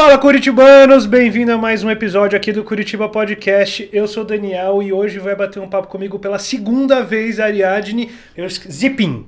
Fala Curitibanos, bem-vindo a mais um episódio aqui do Curitiba Podcast. Eu sou o Daniel e hoje vai bater um papo comigo pela segunda vez Ariadne Zipin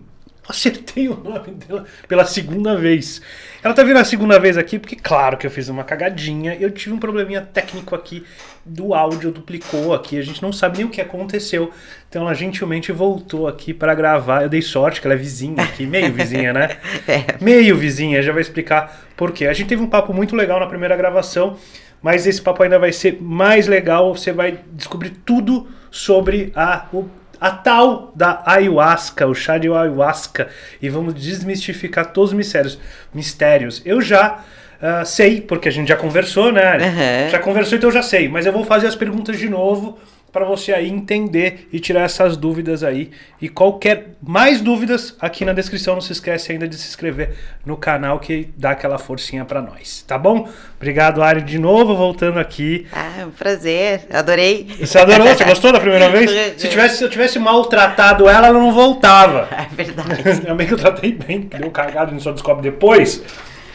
acertei o nome dela pela segunda vez. Ela tá vindo a segunda vez aqui porque, claro que eu fiz uma cagadinha. Eu tive um probleminha técnico aqui do áudio, duplicou aqui. A gente não sabe nem o que aconteceu. Então ela gentilmente voltou aqui para gravar. Eu dei sorte que ela é vizinha aqui, meio vizinha, né? É. Meio vizinha, já vai explicar por quê. A gente teve um papo muito legal na primeira gravação, mas esse papo ainda vai ser mais legal. Você vai descobrir tudo sobre a, o a tal da ayahuasca, o chá de ayahuasca, e vamos desmistificar todos os mistérios. mistérios. Eu já uh, sei, porque a gente já conversou, né? Uhum. Já conversou, então eu já sei, mas eu vou fazer as perguntas de novo para você aí entender e tirar essas dúvidas aí. E qualquer mais dúvidas aqui na descrição, não se esquece ainda de se inscrever no canal que dá aquela forcinha para nós, tá bom? Obrigado, Ari, de novo voltando aqui. Ah, é um prazer, adorei. Você adorou? Você gostou da primeira vez? Se, tivesse, se eu tivesse maltratado ela, ela não voltava. É verdade. Eu meio que eu tratei bem, deu cagado, não só descobre depois.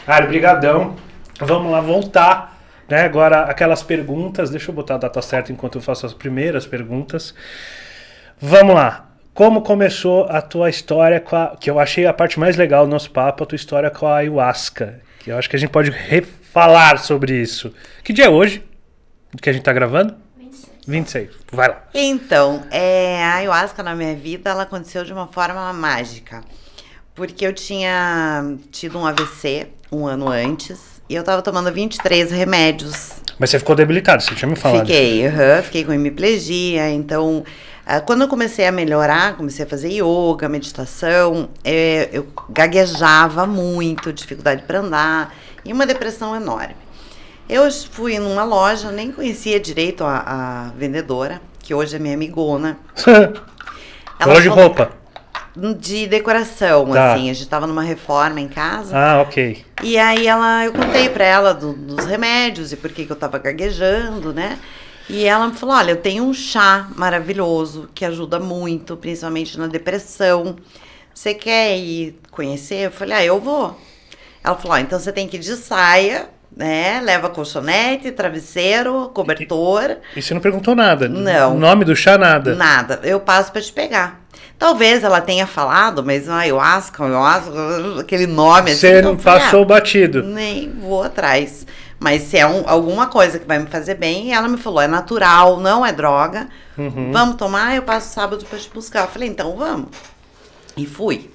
Ari, brigadão. Vamos lá voltar né? Agora, aquelas perguntas, deixa eu botar a data certa enquanto eu faço as primeiras perguntas. Vamos lá. Como começou a tua história com a. Que eu achei a parte mais legal do nosso papo, a tua história com a ayahuasca. Que eu acho que a gente pode refalar sobre isso. Que dia é hoje que a gente está gravando? 26, vai lá. Então, é, a ayahuasca na minha vida, ela aconteceu de uma forma mágica. Porque eu tinha tido um AVC um ano antes, e eu tava tomando 23 remédios. Mas você ficou debilitado, você tinha me falado. Fiquei, uhum, fiquei com hemiplegia. Então, ah, quando eu comecei a melhorar, comecei a fazer yoga, meditação, eu, é, eu gaguejava muito, dificuldade para andar e uma depressão enorme. Eu fui numa loja, nem conhecia direito a, a vendedora, que hoje é minha amigona. Ela de roupa de decoração, tá. assim. A gente tava numa reforma em casa. Ah, ok. E aí ela, eu contei pra ela do, dos remédios e por que, que eu tava gaguejando, né? E ela me falou: olha, eu tenho um chá maravilhoso que ajuda muito, principalmente na depressão. Você quer ir conhecer? Eu falei: ah, eu vou. Ela falou: ah, então você tem que ir de saia, né? Leva colchonete, travesseiro, cobertor. E, e você não perguntou nada? Não. O nome do chá, nada? Nada. Eu passo para te pegar. Talvez ela tenha falado, mas ah, ayahuasca, ayahuasca, aquele nome assim. Você então não ah, passou ah, batido. Nem vou atrás. Mas se é um, alguma coisa que vai me fazer bem, ela me falou, é natural, não é droga. Uhum. Vamos tomar, eu passo sábado para te buscar. Eu falei, então vamos. E fui.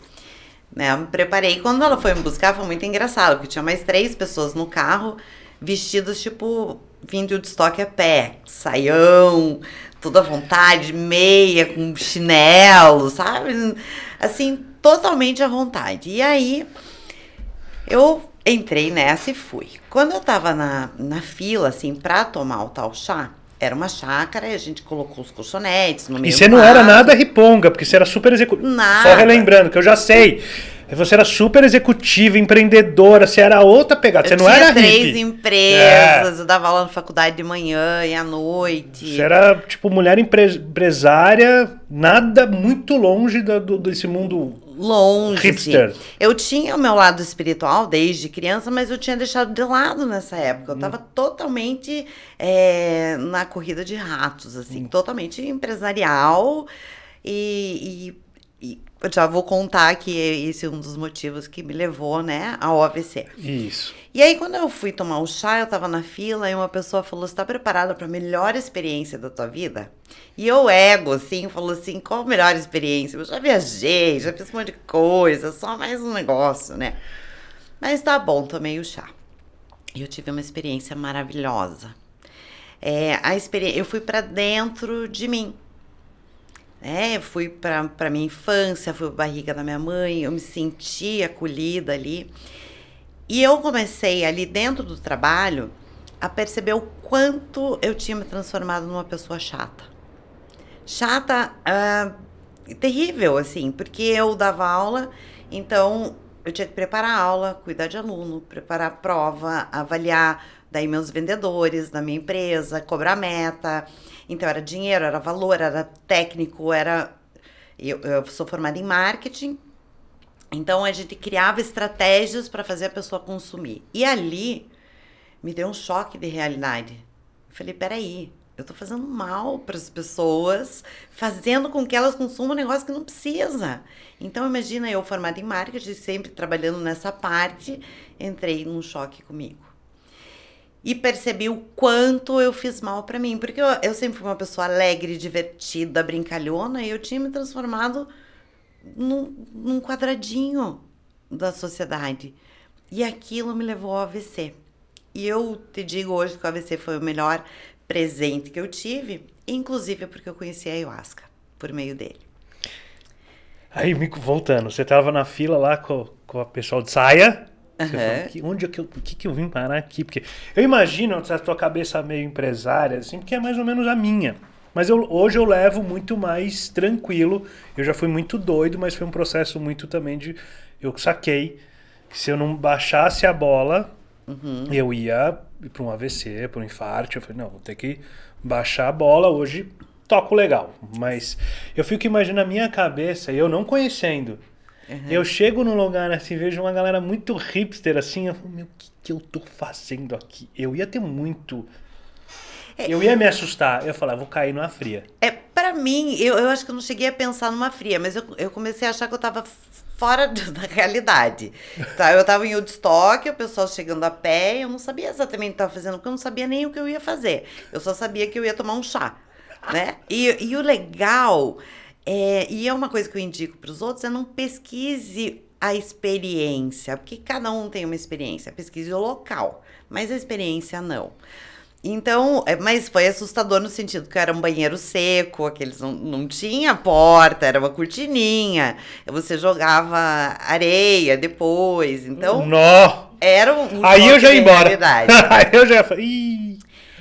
Né, eu me preparei. Quando ela foi me buscar, foi muito engraçado, porque tinha mais três pessoas no carro, vestidas tipo vindo de estoque a pé, saião, toda à vontade, meia, com chinelo, sabe? Assim, totalmente à vontade. E aí, eu entrei nessa e fui. Quando eu tava na, na fila, assim, pra tomar o tal chá, era uma chácara e a gente colocou os colchonetes no meio. E você não era nada riponga, porque você era super executivo. Só relembrando, que eu já sei. Você era super executiva, empreendedora, você era outra pegada, eu você não tinha era três empresas, é. eu dava aula na faculdade de manhã e à noite. Você era, tipo, mulher empresária, nada muito longe da, do, desse mundo longe. Hipster. Eu tinha o meu lado espiritual desde criança, mas eu tinha deixado de lado nessa época. Eu estava hum. totalmente é, na corrida de ratos, assim, hum. totalmente empresarial e, e e eu já vou contar que esse é um dos motivos que me levou, né, ao AVC. Isso. E aí, quando eu fui tomar o chá, eu tava na fila e uma pessoa falou: Você tá preparada pra melhor experiência da tua vida? E eu, ego, assim, falou assim: Qual a melhor experiência? Eu já viajei, já fiz um monte de coisa, só mais um negócio, né? Mas tá bom, tomei o chá. E eu tive uma experiência maravilhosa. É, a experiência, eu fui para dentro de mim né? Fui para minha infância, fui a barriga da minha mãe, eu me senti acolhida ali. E eu comecei ali dentro do trabalho a perceber o quanto eu tinha me transformado numa pessoa chata. Chata, uh, terrível, assim, porque eu dava aula, então eu tinha que preparar a aula, cuidar de aluno, preparar a prova, avaliar Daí meus vendedores, da minha empresa, cobrar meta. Então era dinheiro, era valor, era técnico, era eu, eu sou formada em marketing. Então a gente criava estratégias para fazer a pessoa consumir. E ali me deu um choque de realidade. Eu falei, peraí, eu estou fazendo mal para as pessoas, fazendo com que elas consumam um negócio que não precisa. Então, imagina eu formada em marketing, sempre trabalhando nessa parte, entrei num choque comigo e percebi o quanto eu fiz mal para mim. Porque eu, eu, sempre fui uma pessoa alegre, divertida, brincalhona, e eu tinha me transformado num, num quadradinho da sociedade. E aquilo me levou ao AVC. E eu te digo hoje que o AVC foi o melhor presente que eu tive, inclusive porque eu conheci a ayahuasca por meio dele. Aí, Mico, voltando, você tava na fila lá com, com o pessoal de saia, Uhum. onde é que eu, que, que eu vim parar aqui? Porque eu imagino a tua cabeça meio empresária, assim, porque é mais ou menos a minha. Mas eu, hoje eu levo muito mais tranquilo. Eu já fui muito doido, mas foi um processo muito também de. Eu saquei que se eu não baixasse a bola, uhum. eu ia para um AVC, para um infarto. Eu falei, não, vou ter que baixar a bola hoje. Toco legal, mas eu fico imaginando a minha cabeça, eu não conhecendo, Uhum. Eu chego num lugar assim, vejo uma galera muito hipster assim, eu falo, meu, o que, que eu tô fazendo aqui? Eu ia ter muito. É, eu ia me assustar, eu falava, vou cair numa fria. É, para mim, eu, eu acho que eu não cheguei a pensar numa fria, mas eu, eu comecei a achar que eu tava fora da realidade. Tá? Eu tava em Woodstock, o pessoal chegando a pé, eu não sabia exatamente o que tava fazendo, porque eu não sabia nem o que eu ia fazer. Eu só sabia que eu ia tomar um chá, né? E, e o legal é, e é uma coisa que eu indico para os outros: é não pesquise a experiência, porque cada um tem uma experiência. Pesquise o local, mas a experiência não. Então, é, mas foi assustador no sentido que era um banheiro seco, aqueles não, não tinha porta, era uma cortininha. Você jogava areia depois, então. Nó! Era um. Aí eu já ia embora. Aí eu já ia.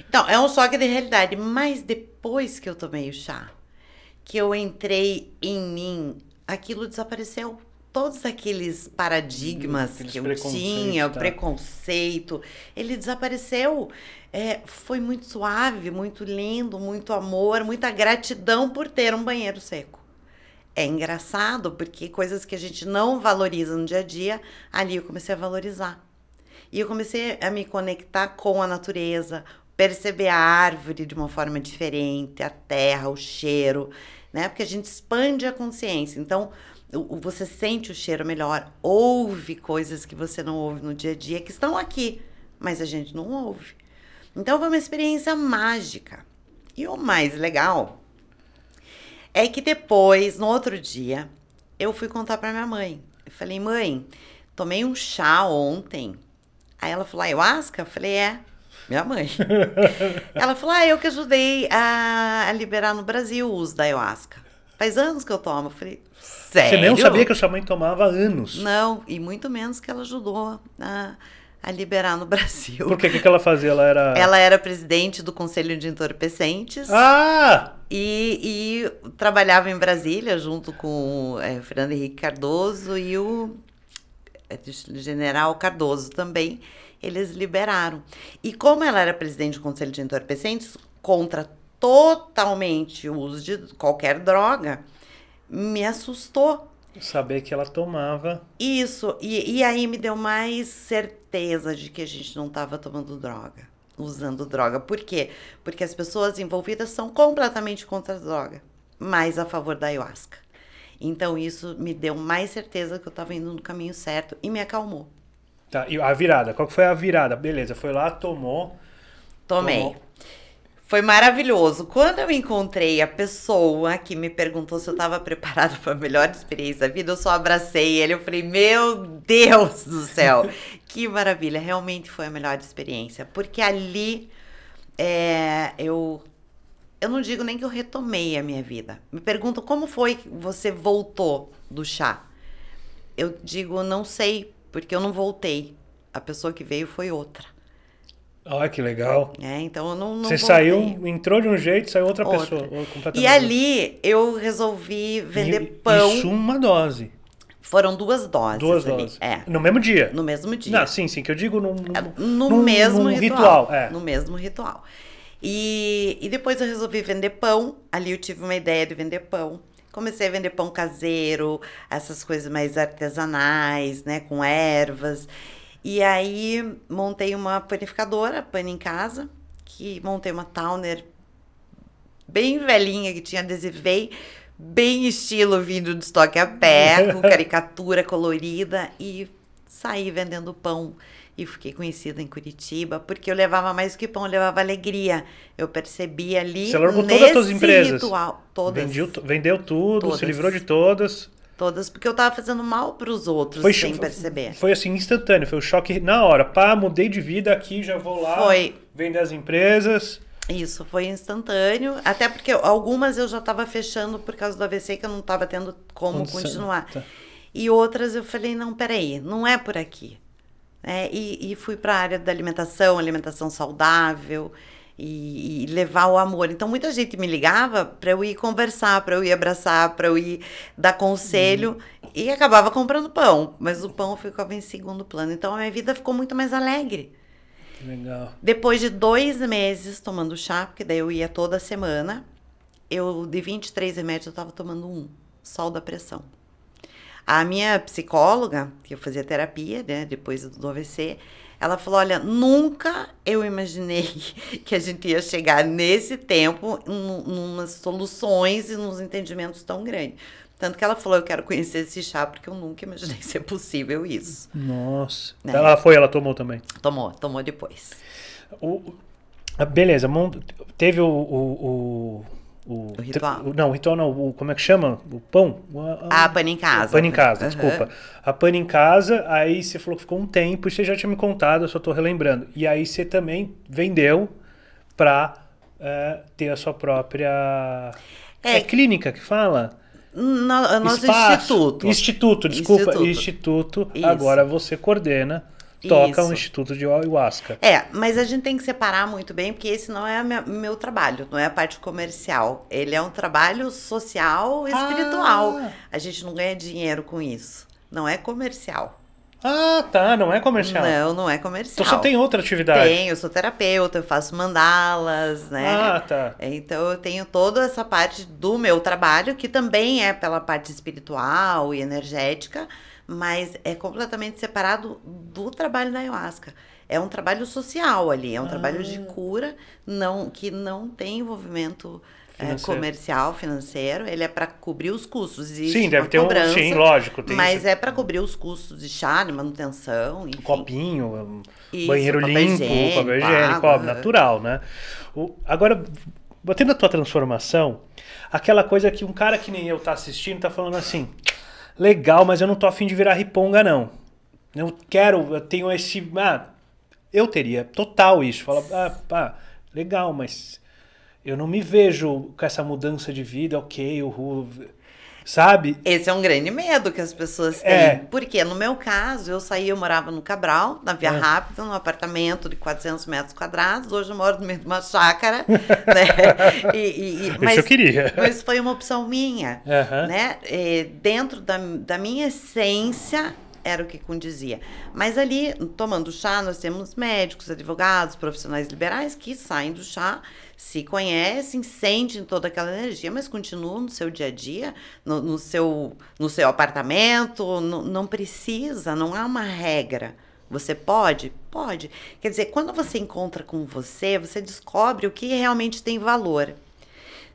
Então, é um choque de realidade, mas depois que eu tomei o chá, que eu entrei em mim, aquilo desapareceu. Todos aqueles paradigmas hum, aqueles que eu tinha, o tá. preconceito, ele desapareceu. É, foi muito suave, muito lindo, muito amor, muita gratidão por ter um banheiro seco. É engraçado porque coisas que a gente não valoriza no dia a dia, ali eu comecei a valorizar. E eu comecei a me conectar com a natureza, perceber a árvore de uma forma diferente, a terra, o cheiro né? Porque a gente expande a consciência. Então, você sente o cheiro melhor, ouve coisas que você não ouve no dia a dia, que estão aqui, mas a gente não ouve. Então, foi uma experiência mágica. E o mais legal é que depois, no outro dia, eu fui contar para minha mãe. Eu falei, mãe, tomei um chá ontem. Aí ela falou, ayahuasca? É eu falei, é minha mãe. Ela falou: Ah, eu que ajudei a liberar no Brasil o uso da ayahuasca. Faz anos que eu tomo. Eu falei, sério? Você nem sabia que a sua mãe tomava há anos. Não, e muito menos que ela ajudou a, a liberar no Brasil. Porque o que, que ela fazia? Ela era... Ela era presidente do Conselho de Entorpecentes. Ah! E, e trabalhava em Brasília junto com é, eh, o Fernando Henrique Cardoso e o eh, general Cardoso também eles liberaram. E como ela era presidente do Conselho de Entorpecentes, contra totalmente o uso de qualquer droga, me assustou. Saber que ela tomava. Isso, e, e aí me deu mais certeza de que a gente não estava tomando droga, usando droga. Por quê? Porque as pessoas envolvidas são completamente contra a droga, mas a favor da ayahuasca. Então isso me deu mais certeza que eu estava indo no caminho certo e me acalmou. Tá, e a virada, qual que foi a virada? Beleza, foi lá, tomou. Tomei. Tomou. Foi maravilhoso. Quando eu encontrei a pessoa que me perguntou se eu estava preparada para a melhor experiência da vida, eu só abracei ele. Eu falei, meu Deus do céu, que maravilha. Realmente foi a melhor experiência. Porque ali é, eu eu não digo nem que eu retomei a minha vida. Me perguntam como foi que você voltou do chá. Eu digo, não sei porque eu não voltei. A pessoa que veio foi outra. Ah, que legal. É, então eu não, não Você voltei. saiu, entrou de um jeito, saiu outra, outra. pessoa. Completamente. E ali eu resolvi vender e, pão. Isso uma dose. Foram duas doses. Duas ali. doses. É. No mesmo dia. No mesmo dia. Não, sim, sim, que eu digo é, no, no, no mesmo no ritual. ritual. É. No mesmo ritual. E, e depois eu resolvi vender pão. Ali eu tive uma ideia de vender pão comecei a vender pão caseiro, essas coisas mais artesanais, né, com ervas. E aí montei uma panificadora, pane em casa, que montei uma Towner bem velhinha que tinha adesivei, bem estilo vindo do estoque a pé, com caricatura colorida e saí vendendo pão e fiquei conhecida em Curitiba, porque eu levava mais do que pão, eu levava alegria. Eu percebi ali. Você largou todas as suas empresas? Ritual, todas. Vendiu, vendeu tudo, todas. se livrou de todas. Todas, porque eu tava fazendo mal para os outros foi, sem perceber. Foi assim, instantâneo, foi o um choque na hora. Pá, mudei de vida aqui, já vou lá. Foi. Vender as empresas. Isso, foi instantâneo. Até porque algumas eu já estava fechando por causa do AVC, que eu não estava tendo como continuar. Tá. E outras eu falei, não, peraí, não é por aqui. Né? e, e, fui para a área da alimentação, alimentação saudável e, e, levar o amor. Então muita gente me ligava para eu ir conversar, para eu ir abraçar, para eu ir dar conselho uhum. e acabava comprando pão, mas o pão ficava em segundo plano. Então a minha vida ficou muito mais alegre. Legal. Depois de dois meses tomando chá, porque daí eu ia toda semana, eu de 23 remédios eu estava tomando um, sol da pressão. A minha psicóloga, que eu fazia terapia, né, depois do AVC, ela falou: Olha, nunca eu imaginei que a gente ia chegar nesse tempo umas soluções e nos entendimentos tão grandes. Tanto que ela falou: Eu quero conhecer esse chá, porque eu nunca imaginei ser possível isso. Nossa. Né? Ela foi, ela tomou também? Tomou, tomou depois. O, ah, beleza, teve o, o, o o, o ritual. não, o ritual não, o, como é que chama? O pão? O, ah, a, a pane em casa. Pane em casa, uhum. desculpa. A pane em casa, aí você falou que ficou um tempo, e você já tinha me contado, eu só estou relembrando. E aí você também vendeu para é, eh, ter a sua própria. É, é clínica que fala? No, nosso Espaço, instituto. Instituto, desculpa. Instituto. instituto agora você coordena toca Isso. o Instituto de Ayahuasca. É, mas a gente tem que separar muito bem, porque esse não é o meu trabalho, não é a parte comercial. Ele é um trabalho social espiritual. Ah. A gente não ganha dinheiro com isso. Não é comercial. Ah, tá, não é comercial. Não, não é comercial. Então você tem outra atividade? Tenho, eu sou terapeuta, eu faço mandalas, né? Ah, tá. Então eu tenho toda essa parte do meu trabalho, que também é pela parte espiritual e energética, mas é completamente separado do trabalho da ayahuasca. É um trabalho social ali, é um ah. trabalho de ah. cura, não que não tem envolvimento é, financeiro. É, comercial, financeiro. Ele é para cobrir os custos. Existe sim, deve ter cobrança, um sim, lógico. mas isso. é para cobrir os custos de chá, de manutenção, enfim. Copinho, isso, banheiro papel limpo, higiene, papel higiênico, água. natural, né? O, agora, batendo a tua transformação, aquela coisa que um cara que nem eu tá assistindo tá falando assim legal, mas eu não tô afim de virar riponga, não. Eu quero, eu tenho esse. Ah, eu teria total isso. Fala, ah, pá, legal, mas eu não me vejo com essa mudança de vida, ok, o sabe? Esse é um grande medo que as pessoas têm. É. Porque no meu caso, eu saí, eu morava no Cabral, na Via é. Rápida, num apartamento de 400 metros quadrados. Hoje eu moro no meio de uma chácara. né? e, e, mas, Isso eu queria. Mas foi uma opção minha. Né? E eh, dentro da, da minha essência, era o que condizia. Mas ali, tomando chá, nós temos médicos, advogados, profissionais liberais que saem do chá, se conhecem, sentem toda aquela energia, mas continuam no seu dia a dia, no, no seu, no seu apartamento. No, não precisa, não há uma regra. Você pode? Pode. Quer dizer, quando você encontra com você, você descobre o que realmente tem valor.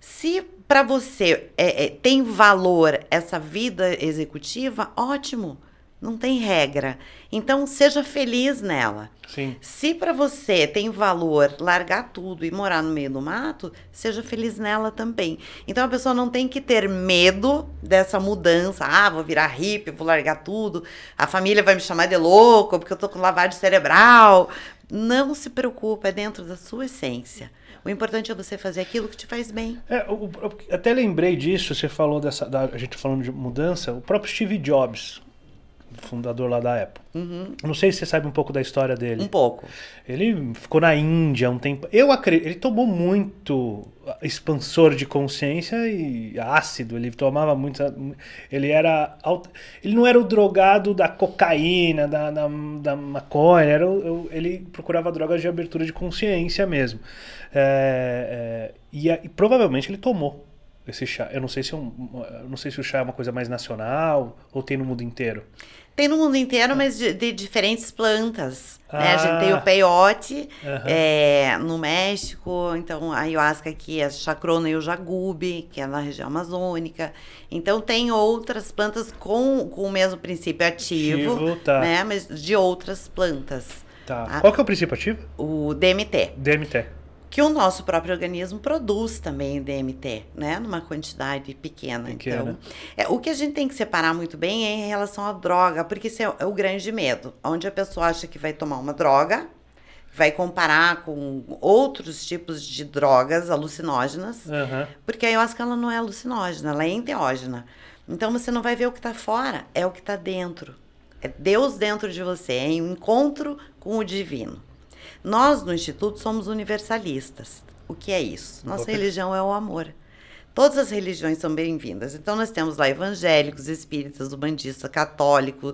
Se para você é, é, tem valor essa vida executiva, ótimo. Não tem regra. Então seja feliz nela. Sim. Se para você tem valor largar tudo e morar no meio do mato, seja feliz nela também. Então a pessoa não tem que ter medo dessa mudança. Ah, vou virar hippie, vou largar tudo. A família vai me chamar de louco porque eu tô com lavagem cerebral. Não se preocupa, é dentro da sua essência. O importante é você fazer aquilo que te faz bem. É, eu, eu até lembrei disso, você falou dessa. Da, a gente falando de mudança, o próprio Steve Jobs, fundador lá da Apple. Uhum. Não sei se você sabe um pouco da história dele. Um pouco. Ele ficou na Índia um tempo. Eu acredito. Ele tomou muito expansor de consciência e ácido. Ele tomava muito. Ele era. Ele não era o drogado da cocaína, da, da, da maconha. Era o... ele procurava drogas de abertura de consciência mesmo. É... É... E, e provavelmente ele tomou esse chá. Eu não sei se, é um, não sei se o chá é uma coisa mais nacional ou tem no mundo inteiro. Tem no mundo inteiro, ah. mas de, de, diferentes plantas. Ah. Né? A gente tem o ah. peiote uhum. é, no México, então a ayahuasca aqui a chacrona e o jagube, que é na região amazônica. Então tem outras plantas com, com o mesmo princípio ativo, ativo tá. né? mas de outras plantas. Tá. A, ah. Qual que é o princípio ativo? O DMT. DMT que o nosso próprio organismo produz também DMT, né? Numa quantidade pequena. pequena. Então, é, o que a gente tem que separar muito bem é em relação à droga, porque isso é, é, o grande medo. Onde a pessoa acha que vai tomar uma droga, vai comparar com outros tipos de drogas alucinógenas, uhum. porque acho que ela não é alucinógena, ela é enteógena. Então você não vai ver o que está fora, é o que está dentro. É Deus dentro de você, é um encontro com o divino. Nós, no Instituto, somos universalistas. O que é isso? Nossa religião é o amor. Todas as religiões são bem-vindas. Então, nós temos lá evangélicos, espíritas, umbandistas, católico,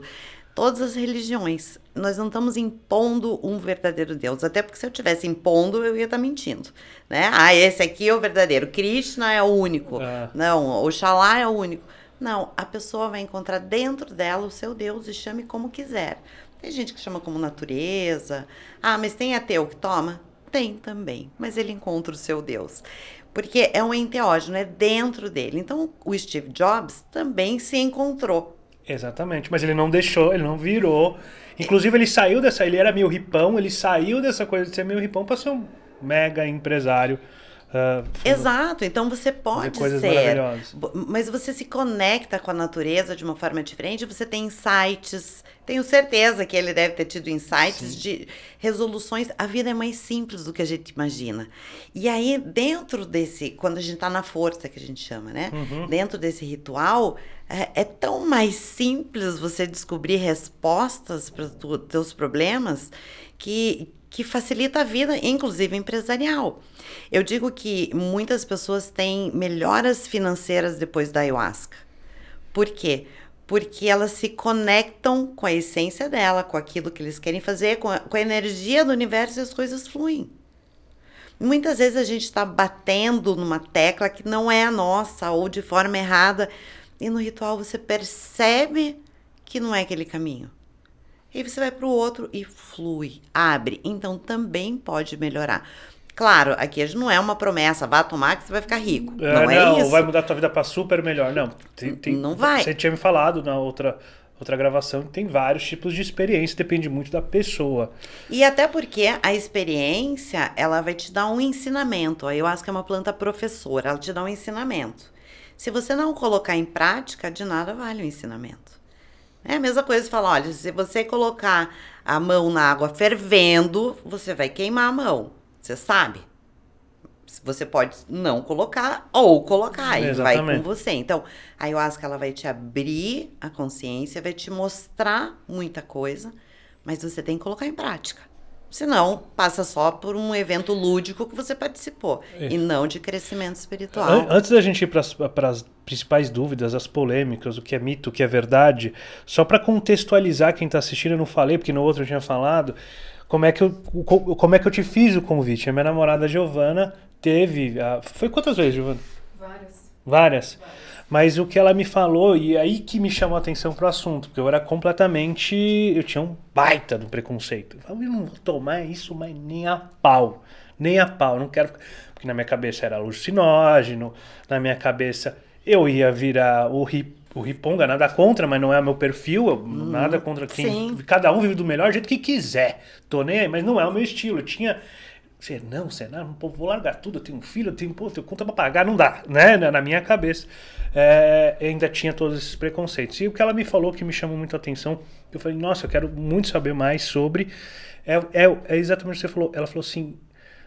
todas as religiões. Nós não estamos impondo um verdadeiro Deus, até porque se eu estivesse impondo, eu ia estar tá mentindo, né? Ah, esse aqui é o verdadeiro, Krishna é o único. É. Não, Oxalá é o único. Não, a pessoa vai encontrar dentro dela o seu Deus e chame como quiser. Tem gente que chama como natureza. Ah, mas tem ateu que toma? Tem também, mas ele encontra o seu Deus. Porque é um enteógeno, é dentro dele. Então, o Steve Jobs também se encontrou. Exatamente, mas ele não deixou, ele não virou. Inclusive, ele saiu dessa, ele era meio ripão, ele saiu dessa coisa de ser meio ripão para ser um mega empresário. Uh, Exato, então você pode ser. Mas você se conecta com a natureza de uma forma diferente, você tem insights, tenho certeza que ele deve ter tido insights Sim. de resoluções. A vida é mais simples do que a gente imagina. E aí, dentro desse, quando a gente está na força, que a gente chama, né? Uhum. Dentro desse ritual, é, é, tão mais simples você descobrir respostas para os teus problemas que, que facilita a vida, inclusive empresarial. Eu digo que muitas pessoas têm melhoras financeiras depois da ayahuasca. Por quê? porque elas se conectam com a essência dela, com aquilo que eles querem fazer, com a, com a energia do universo e as coisas fluem. Muitas vezes a gente está batendo numa tecla que não é a nossa ou de forma errada, e no ritual você percebe que não é aquele caminho. E você vai para o outro e flui, abre. Então também pode melhorar. Claro, aqui não é uma promessa, vá tomar que você vai ficar rico. É, não, é não é isso. vai mudar tua vida para super melhor. Não, tem, tem, não vai. Você tinha me falado na outra outra gravação tem vários tipos de experiência, depende muito da pessoa. E até porque a experiência, ela vai te dar um ensinamento. Eu acho que é uma planta professora, ela te dá um ensinamento. Se você não colocar em prática, de nada vale o ensinamento. É a mesma coisa falar, olha, se você colocar a mão na água fervendo, você vai queimar a mão. Você sabe? Você pode não colocar ou colocar, e vai com você. Então, a ayahuasca ela vai te abrir a consciência, vai te mostrar muita coisa, mas você tem que colocar em prática. Senão, passa só por um evento lúdico que você participou, é. e não de crescimento espiritual. Antes da gente ir para as principais dúvidas, as polêmicas, o que é mito, o que é verdade, só para contextualizar quem está assistindo, eu não falei, porque no outro eu tinha falado como é que eu, como é que eu te fiz o convite? A minha namorada Giovana teve. A, foi quantas vezes, Giovana? Várias. Várias. Mas o que ela me falou, e é aí que me chamou a atenção pro assunto, porque eu era completamente. Eu tinha um baita do preconceito. Eu falei, não vou tomar isso, mas nem a pau. Nem a pau, não quero. Porque na minha cabeça era alucinógeno, na minha cabeça eu ia virar o hip o Riponga, nada contra, mas não é o meu perfil, eu, uhum. nada contra quem. Sim. Cada um vive do melhor jeito que quiser. Tô nem aí, mas não é o meu estilo. Eu tinha. Você não, Senado, vou largar tudo, eu tenho um filho, eu tenho, pô, eu tenho conta pra pagar, não dá, né? Na minha cabeça. É, ainda tinha todos esses preconceitos. E o que ela me falou que me chamou muito a atenção, eu falei, nossa, eu quero muito saber mais sobre. É, é, é exatamente o que você falou. Ela falou assim,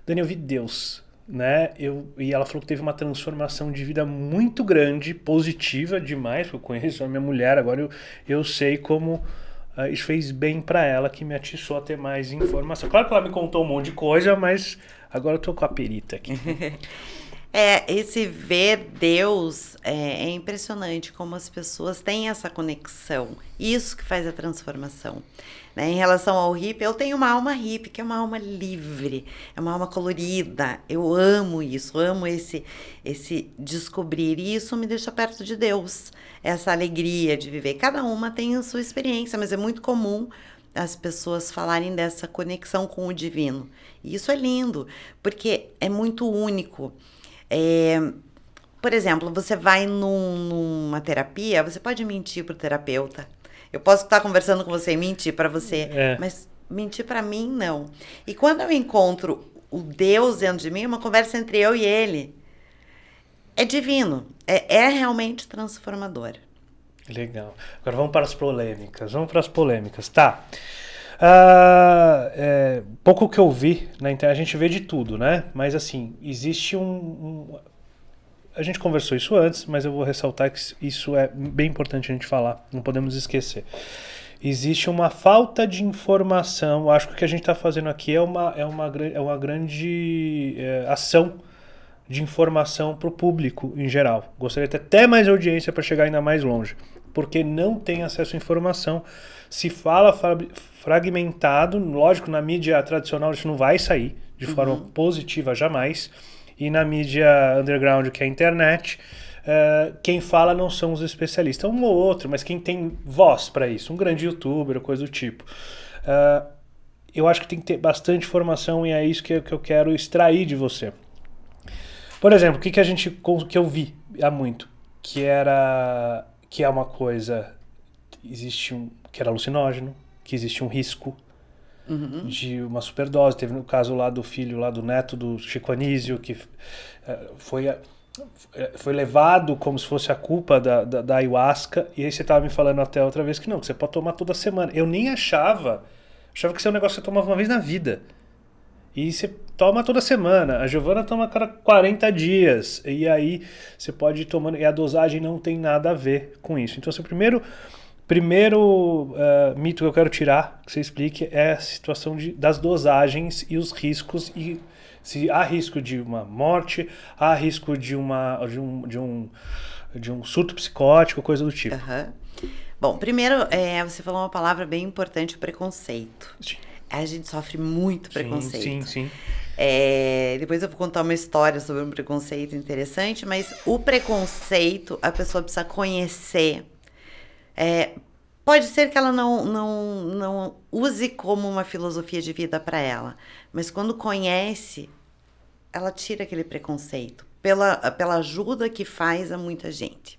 Daniel, eu vi Deus né? Eu, e ela falou que teve uma transformação de vida muito grande, positiva demais, porque eu conheço a minha mulher, agora eu, eu sei como uh, isso fez bem para ela, que me atiçou a ter mais informação. Claro que ela me contou um monte de coisa, mas agora eu tô com a perita aqui. É, esse ver Deus é, é impressionante como as pessoas têm essa conexão. Isso que faz a transformação. Né? Em relação ao hippie, eu tenho uma alma hippie, que é uma alma livre, é uma alma colorida. Eu amo isso, amo esse, esse descobrir. E isso me deixa perto de Deus, essa alegria de viver. Cada uma tem a sua experiência, mas é muito comum as pessoas falarem dessa conexão com o divino. E isso é lindo, porque é muito único. É, por exemplo, você vai num, numa terapia, você pode mentir para o terapeuta eu posso estar conversando com você e mentir para você, é. mas mentir para mim não. E quando eu encontro o Deus dentro de mim, é uma conversa entre eu e ele, é divino, é, é realmente transformador. Legal. Agora vamos para as polêmicas. Vamos para as polêmicas, tá? Ah, é, pouco que eu vi na internet, a gente vê de tudo, né? Mas assim, existe um, um a gente conversou isso antes, mas eu vou ressaltar que isso é bem importante a gente falar, não podemos esquecer. Existe uma falta de informação, acho que o que a gente está fazendo aqui é uma, é uma, é uma grande é, ação de informação para o público em geral. Gostaria de ter até mais audiência para chegar ainda mais longe, porque não tem acesso à informação. Se fala fragmentado, lógico, na mídia tradicional isso não vai sair de forma uhum. positiva jamais e na mídia underground, que é a internet, uh, quem fala não são os especialistas, um ou outro, mas quem tem voz para isso, um grande youtuber, coisa do tipo. Uh, eu acho que tem que ter bastante formação e é isso que, que eu quero extrair de você. Por exemplo, o que, que a gente que eu vi há muito, que era que é uma coisa existe um que era alucinógeno, que existe um risco, Uhum. de uma superdose. Teve no caso lá do filho, lá do neto do Chico Anísio, que eh, foi, eh, foi levado como se fosse a culpa da, da, da ayahuasca. E aí você estava me falando até outra vez que não, que você pode tomar toda semana. Eu nem achava, achava que isso é um negócio que você tomava uma vez na vida. E você toma toda semana. A Giovana toma cada 40 dias. E aí você pode ir tomando. E a dosagem não tem nada a ver com isso. Então, seu assim, primeiro Primeiro uh, mito que eu quero tirar, que você explique, é a situação de, das dosagens e os riscos. E se há risco de uma morte, há risco de, uma, de, um, de, um, de um surto psicótico, coisa do tipo. Uhum. Bom, primeiro, é, você falou uma palavra bem importante, preconceito. Sim. A gente sofre muito preconceito. Sim, sim, sim. Eh, é, depois eu vou contar uma história sobre um preconceito interessante, mas o preconceito, a pessoa precisa conhecer é, pode ser que ela não, não, não use como uma filosofia de vida para ela, mas quando conhece, ela tira aquele preconceito pela, pela ajuda que faz a muita gente.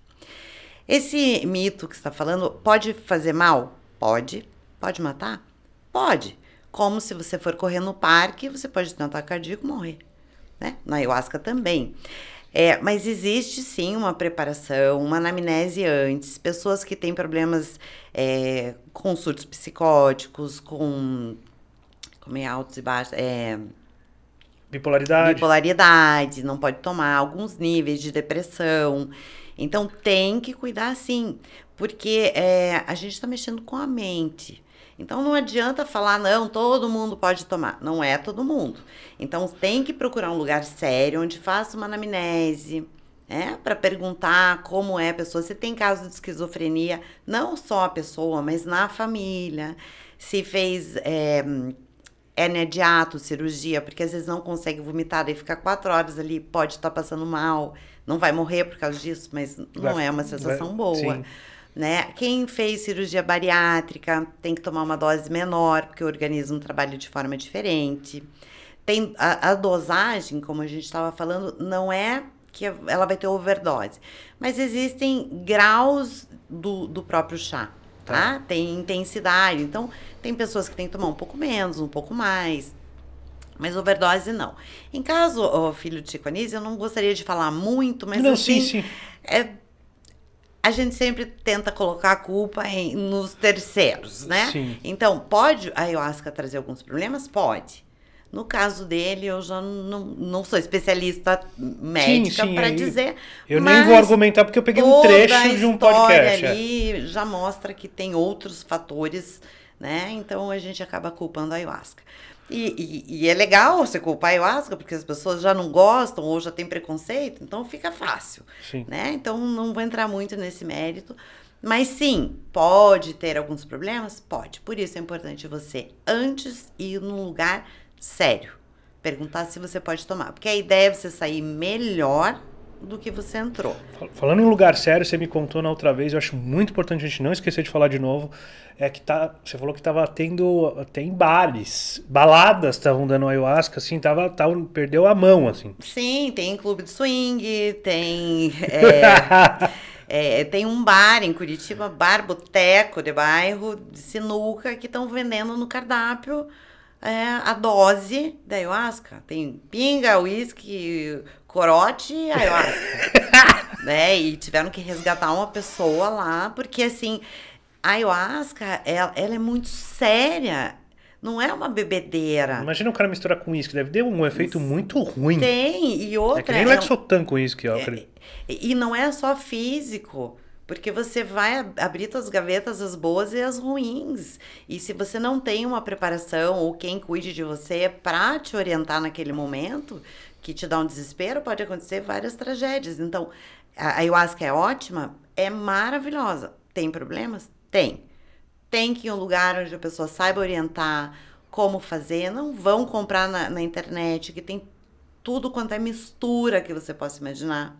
Esse mito que está falando pode fazer mal? Pode. Pode matar? Pode. Como se você for correr no parque, você pode tentar cardíaco e morrer. Né? Na ayahuasca também. É, mas existe sim uma preparação, uma anamnese antes, pessoas que têm problemas é, com surtos psicóticos, com. Como é altos e baixos? É, Bipolaridade. Bipolaridade, não pode tomar, alguns níveis de depressão. Então tem que cuidar sim, porque é, a gente está mexendo com a mente. Então não adianta falar, não, todo mundo pode tomar. Não é todo mundo. Então tem que procurar um lugar sério onde faça uma anamnese. né, para perguntar como é a pessoa, se tem caso de esquizofrenia, não só a pessoa, mas na família, se fez é, de ato, cirurgia, porque às vezes não consegue vomitar, daí fica quatro horas ali, pode estar tá passando mal, não vai morrer por causa disso, mas não vai, é uma sensação vai, boa. Sim né? Quem fez cirurgia bariátrica tem que tomar uma dose menor, porque o organismo trabalha de forma diferente. Tem a, a dosagem, como a gente estava falando, não é que ela vai ter overdose, mas existem graus do, do próprio chá. Tá. tá? Tem intensidade. Então, tem pessoas que têm que tomar um pouco menos, um pouco mais. Mas overdose não. Em caso, oh, filho de Chico Anísio, eu não gostaria de falar muito, mas não, assim, sim, sim. É, a gente sempre tenta colocar a culpa em, nos terceiros, né? Sim. Então, pode a ayahuasca trazer alguns problemas? Pode. No caso dele, eu já não, não sou especialista médica para é dizer. Eu nem vou argumentar porque eu peguei um trecho de um podcast. É. ali já mostra que tem outros fatores, né? Então a gente acaba culpando a ayahuasca. E, e, e, é legal você culpar ayahuasca, porque as pessoas já não gostam ou já têm preconceito, então fica fácil. Sim. Né? Então não vou entrar muito nesse mérito. Mas sim, pode ter alguns problemas? Pode. Por isso é importante você, antes, ir num lugar sério. Perguntar se você pode tomar. Porque a ideia é você sair melhor do que você entrou. Falando em lugar sério, você me contou na outra vez, eu acho muito importante a gente não esquecer de falar de novo, é que tá, você falou que estava tendo até em bares, baladas estavam dando ayahuasca, assim, tava, tava, perdeu a mão, assim. Sim, tem clube de swing, tem... É... É, tem um bar em Curitiba, bar boteco de bairro, de sinuca, que estão vendendo no cardápio é, a dose da ayahuasca. Tem pinga, uísque, corote e ayahuasca. né? E tiveram que resgatar uma pessoa lá, porque assim, a ayahuasca, ela, é, ela é muito séria. Não é uma bebedeira. Imagina o cara misturar com uísque, deve ter um efeito muito ruim. Tem, e outra. É que nem é, Lexotan com uísque, ó. É, e não é só físico. Porque você vai abrir as gavetas, as boas e as ruins. E se você não tem uma preparação ou quem cuide de você é para te orientar naquele momento, que te dá um desespero, pode acontecer várias tragédias. Então, a ayahuasca é ótima, é maravilhosa. Tem problemas? Tem. Tem que ir em um lugar onde a pessoa saiba orientar como fazer. Não vão comprar na, na internet, que tem tudo quanto é mistura que você possa imaginar.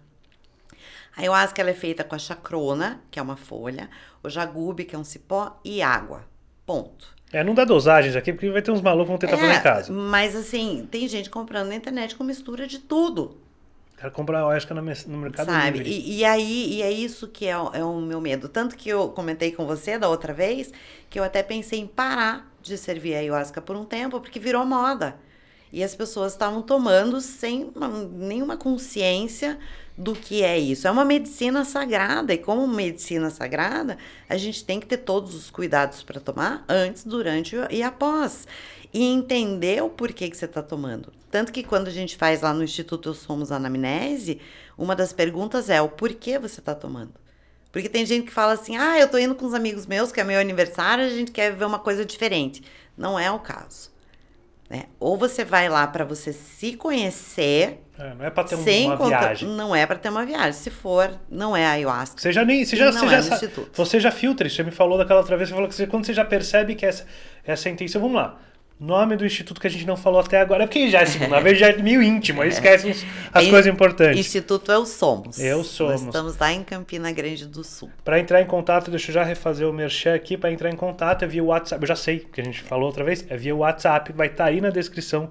A ayahuasca ela é feita com a chacrona, que é uma folha, o jagube, que é um cipó, e água. Ponto. É, não dá dosagens aqui, porque vai ter uns malucos que vão tentar é, fazer em é, casa. Mas assim, tem gente comprando na internet com mistura de tudo. Quero comprar Oesca no, no mercado Sabe? Livre. E, e, aí, e é isso que é o, é o meu medo. Tanto que eu comentei com você da outra vez, que eu até pensei em parar de servir a ayahuasca por um tempo, porque virou moda e as pessoas estavam tomando sem uma, nenhuma consciência do que é isso. É uma medicina sagrada e como medicina sagrada, a gente tem que ter todos os cuidados para tomar antes, durante e após. E entender o porquê que você está tomando. Tanto que quando a gente faz lá no Instituto Eu Somos Anamnese, uma das perguntas é o porquê você está tomando. Porque tem gente que fala assim, ah, eu estou indo com os amigos meus, que é meu aniversário, a gente quer ver uma coisa diferente. Não é o caso. Né? Ou você vai lá para você se conhecer. É, não é ter sem uma conta... viagem. Não é para ter uma viagem. Se for, não é ayahuasca. Você já nem, você já, você, é já você já filtra. Você me falou daquela outra vez, você falou que você, quando você já percebe que essa essa é a intenção, vamos lá nome do instituto que a gente não falou até agora. É porque já é segunda vez, já é meio íntimo, aí é esquece é as é coisas importantes. Instituto é o Somos. Eu Somos. Nós estamos lá em Campina Grande do Sul. Para entrar em contato, deixa eu já refazer o merchan aqui. Para entrar em contato é via WhatsApp. Eu já sei, que a gente falou outra vez, é via WhatsApp. Vai estar tá aí na descrição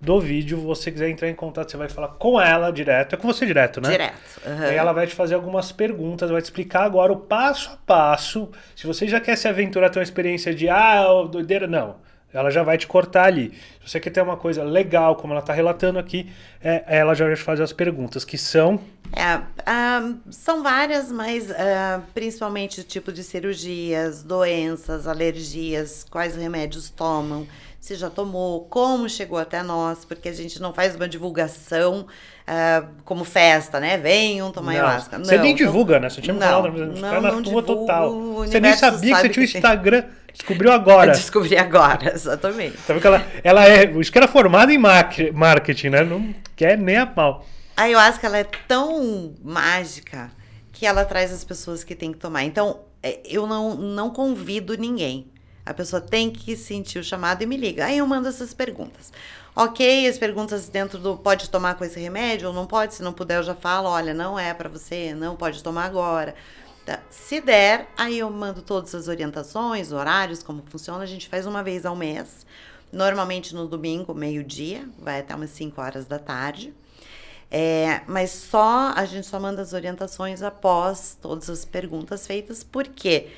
do vídeo. Você quiser entrar em contato, você vai falar com ela direto. É com você direto, né? Direto. Uhum. Aí ela vai te fazer algumas perguntas, vai te explicar agora o passo a passo. Se você já quer se aventurar, ter uma experiência de ah, doideira, não. Ela já vai te cortar ali. Se você quer ter uma coisa legal, como ela está relatando aqui, é, é, ela já vai te fazer as perguntas, que são. É, uh, são várias, mas uh, principalmente o tipo de cirurgias, doenças, alergias, quais remédios tomam, se já tomou, como chegou até nós, porque a gente não faz uma divulgação uh, como festa, né? Venham tomar ayahuasca. Você nem então divulga, né? Você tinha me falado, não, não, na não tua total. Você nem sabia que você tinha o Instagram. Tem Descobriu agora. Descobri agora, exatamente. Sabe que ela, ela é. Acho que era formada em marketing, né? Não quer nem a pau. A ayahuasca ela é tão mágica que ela traz as pessoas que tem que tomar. Então, é, eu não, não convido ninguém. A pessoa tem que sentir o chamado e me liga. Aí eu mando essas perguntas. Ok, as perguntas dentro do pode tomar com esse remédio ou não pode? Se não puder, eu já falo: olha, não é para você, não pode tomar agora. Tá. Se der, aí eu mando todas as orientações, horários, como funciona. A gente faz uma vez ao mês, normalmente no domingo, meio-dia, vai até umas 5 horas da tarde. É, mas só a gente só manda as orientações após todas as perguntas feitas, porque,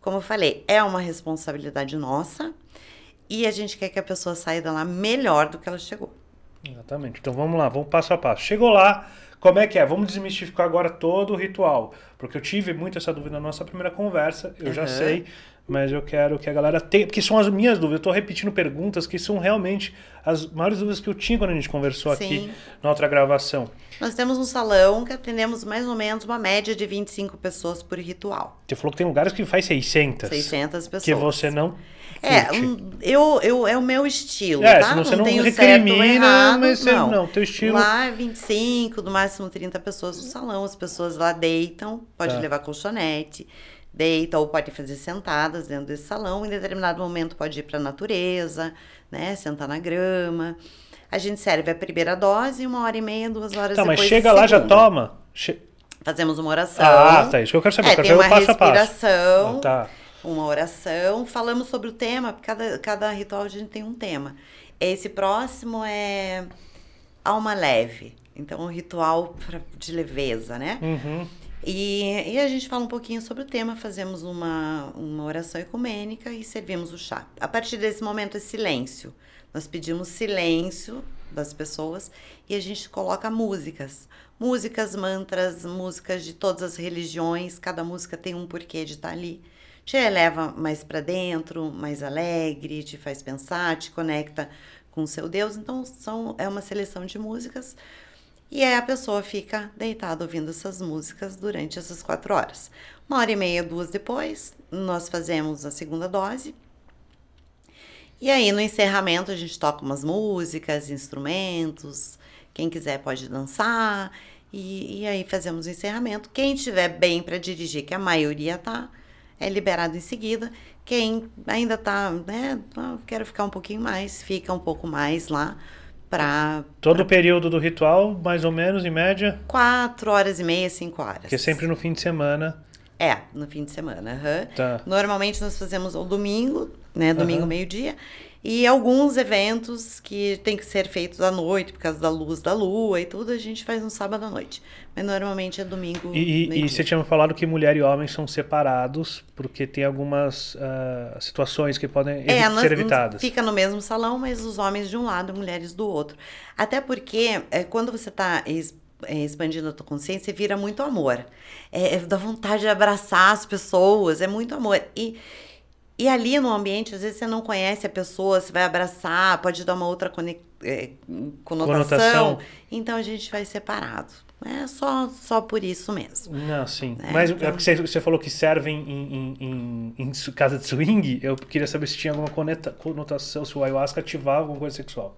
como eu falei, é uma responsabilidade nossa e a gente quer que a pessoa saia de lá melhor do que ela chegou. Exatamente. Então vamos lá, vamos passo a passo. Chegou lá, como é que é? Vamos desmistificar agora todo o ritual. Porque eu tive muito essa dúvida na nossa primeira conversa, eu uhum. já sei, mas eu quero que a galera tenha. Porque são as minhas dúvidas, eu estou repetindo perguntas que são realmente as maiores dúvidas que eu tinha quando a gente conversou Sim. aqui na outra gravação. Nós temos um salão que atendemos mais ou menos uma média de 25 pessoas por ritual. Você falou que tem lugares que faz 600. 600 pessoas. Que você não é, eu, eu, é o meu estilo, é, tá? Não, você não tenho recrimina, certo errado, mas você, não. não, teu estilo... Lá 25, é no máximo 30 pessoas no salão, as pessoas lá deitam, pode tá. levar colchonete, deita ou pode fazer sentadas dentro desse salão, em determinado momento pode ir para a natureza, né, sentar na grama. A gente serve a primeira dose, uma hora e meia, duas horas tá, depois. Tá, mas chega lá, já toma? Che... Fazemos uma oração. Ah, tá, isso que eu quero saber. É, eu quero tem saber uma o passo respiração. a passo. Ah, tá uma oração, falamos sobre o tema, cada, cada ritual a gente tem um tema. Esse próximo é alma leve, então um ritual pra, de leveza, né? Uhum. E, e, a gente fala um pouquinho sobre o tema, fazemos uma, uma oração ecumênica e servimos o chá. A partir desse momento é silêncio. Nós pedimos silêncio das pessoas e a gente coloca músicas. Músicas, mantras, músicas de todas as religiões, cada música tem um porquê de estar tá ali te eleva mais para dentro, mais alegre, te faz pensar, te conecta com o seu Deus. Então são é uma seleção de músicas e aí a pessoa fica deitada ouvindo essas músicas durante essas quatro horas. Uma hora e meia, duas depois, nós fazemos a segunda dose. E aí no encerramento a gente toca umas músicas, instrumentos, quem quiser pode dançar. E, e aí fazemos o encerramento. Quem tiver bem para dirigir, que a maioria tá, é liberado em seguida. Quem ainda está, né, ah, quero ficar um pouquinho mais, fica um pouco mais lá para... Todo pra... o período do ritual, mais ou menos, em média? Quatro horas e meia, cinco horas. Que é sempre no fim de semana. É, no fim de semana, uhum. tá. Normalmente nós fazemos o domingo, né, domingo uhum. meio-dia, e alguns eventos que tem que ser feitos à noite, por causa da luz da lua e tudo, a gente faz no sábado à noite. Mas normalmente é domingo. E, e você tinha falado que mulher e homem são separados, porque tem algumas uh, situações que podem é, evi ser evitadas. Fica no mesmo salão, mas os homens de um lado, mulheres do outro. Até porque, é, quando você está é, expandindo a tua consciência, vira muito amor. É, é, vontade de abraçar as pessoas, é muito amor. E e ali no ambiente, às vezes você não conhece a pessoa, você vai abraçar, pode dar uma outra conex... É, conotação. conotação. Então a gente vai separado. É só, só por isso mesmo. Não, sim. É, Mas é então... é porque você, você falou que servem em, em, em, em, casa de swing. Eu queria saber se tinha alguma coneta, conotação, se o ayahuasca ativava alguma coisa sexual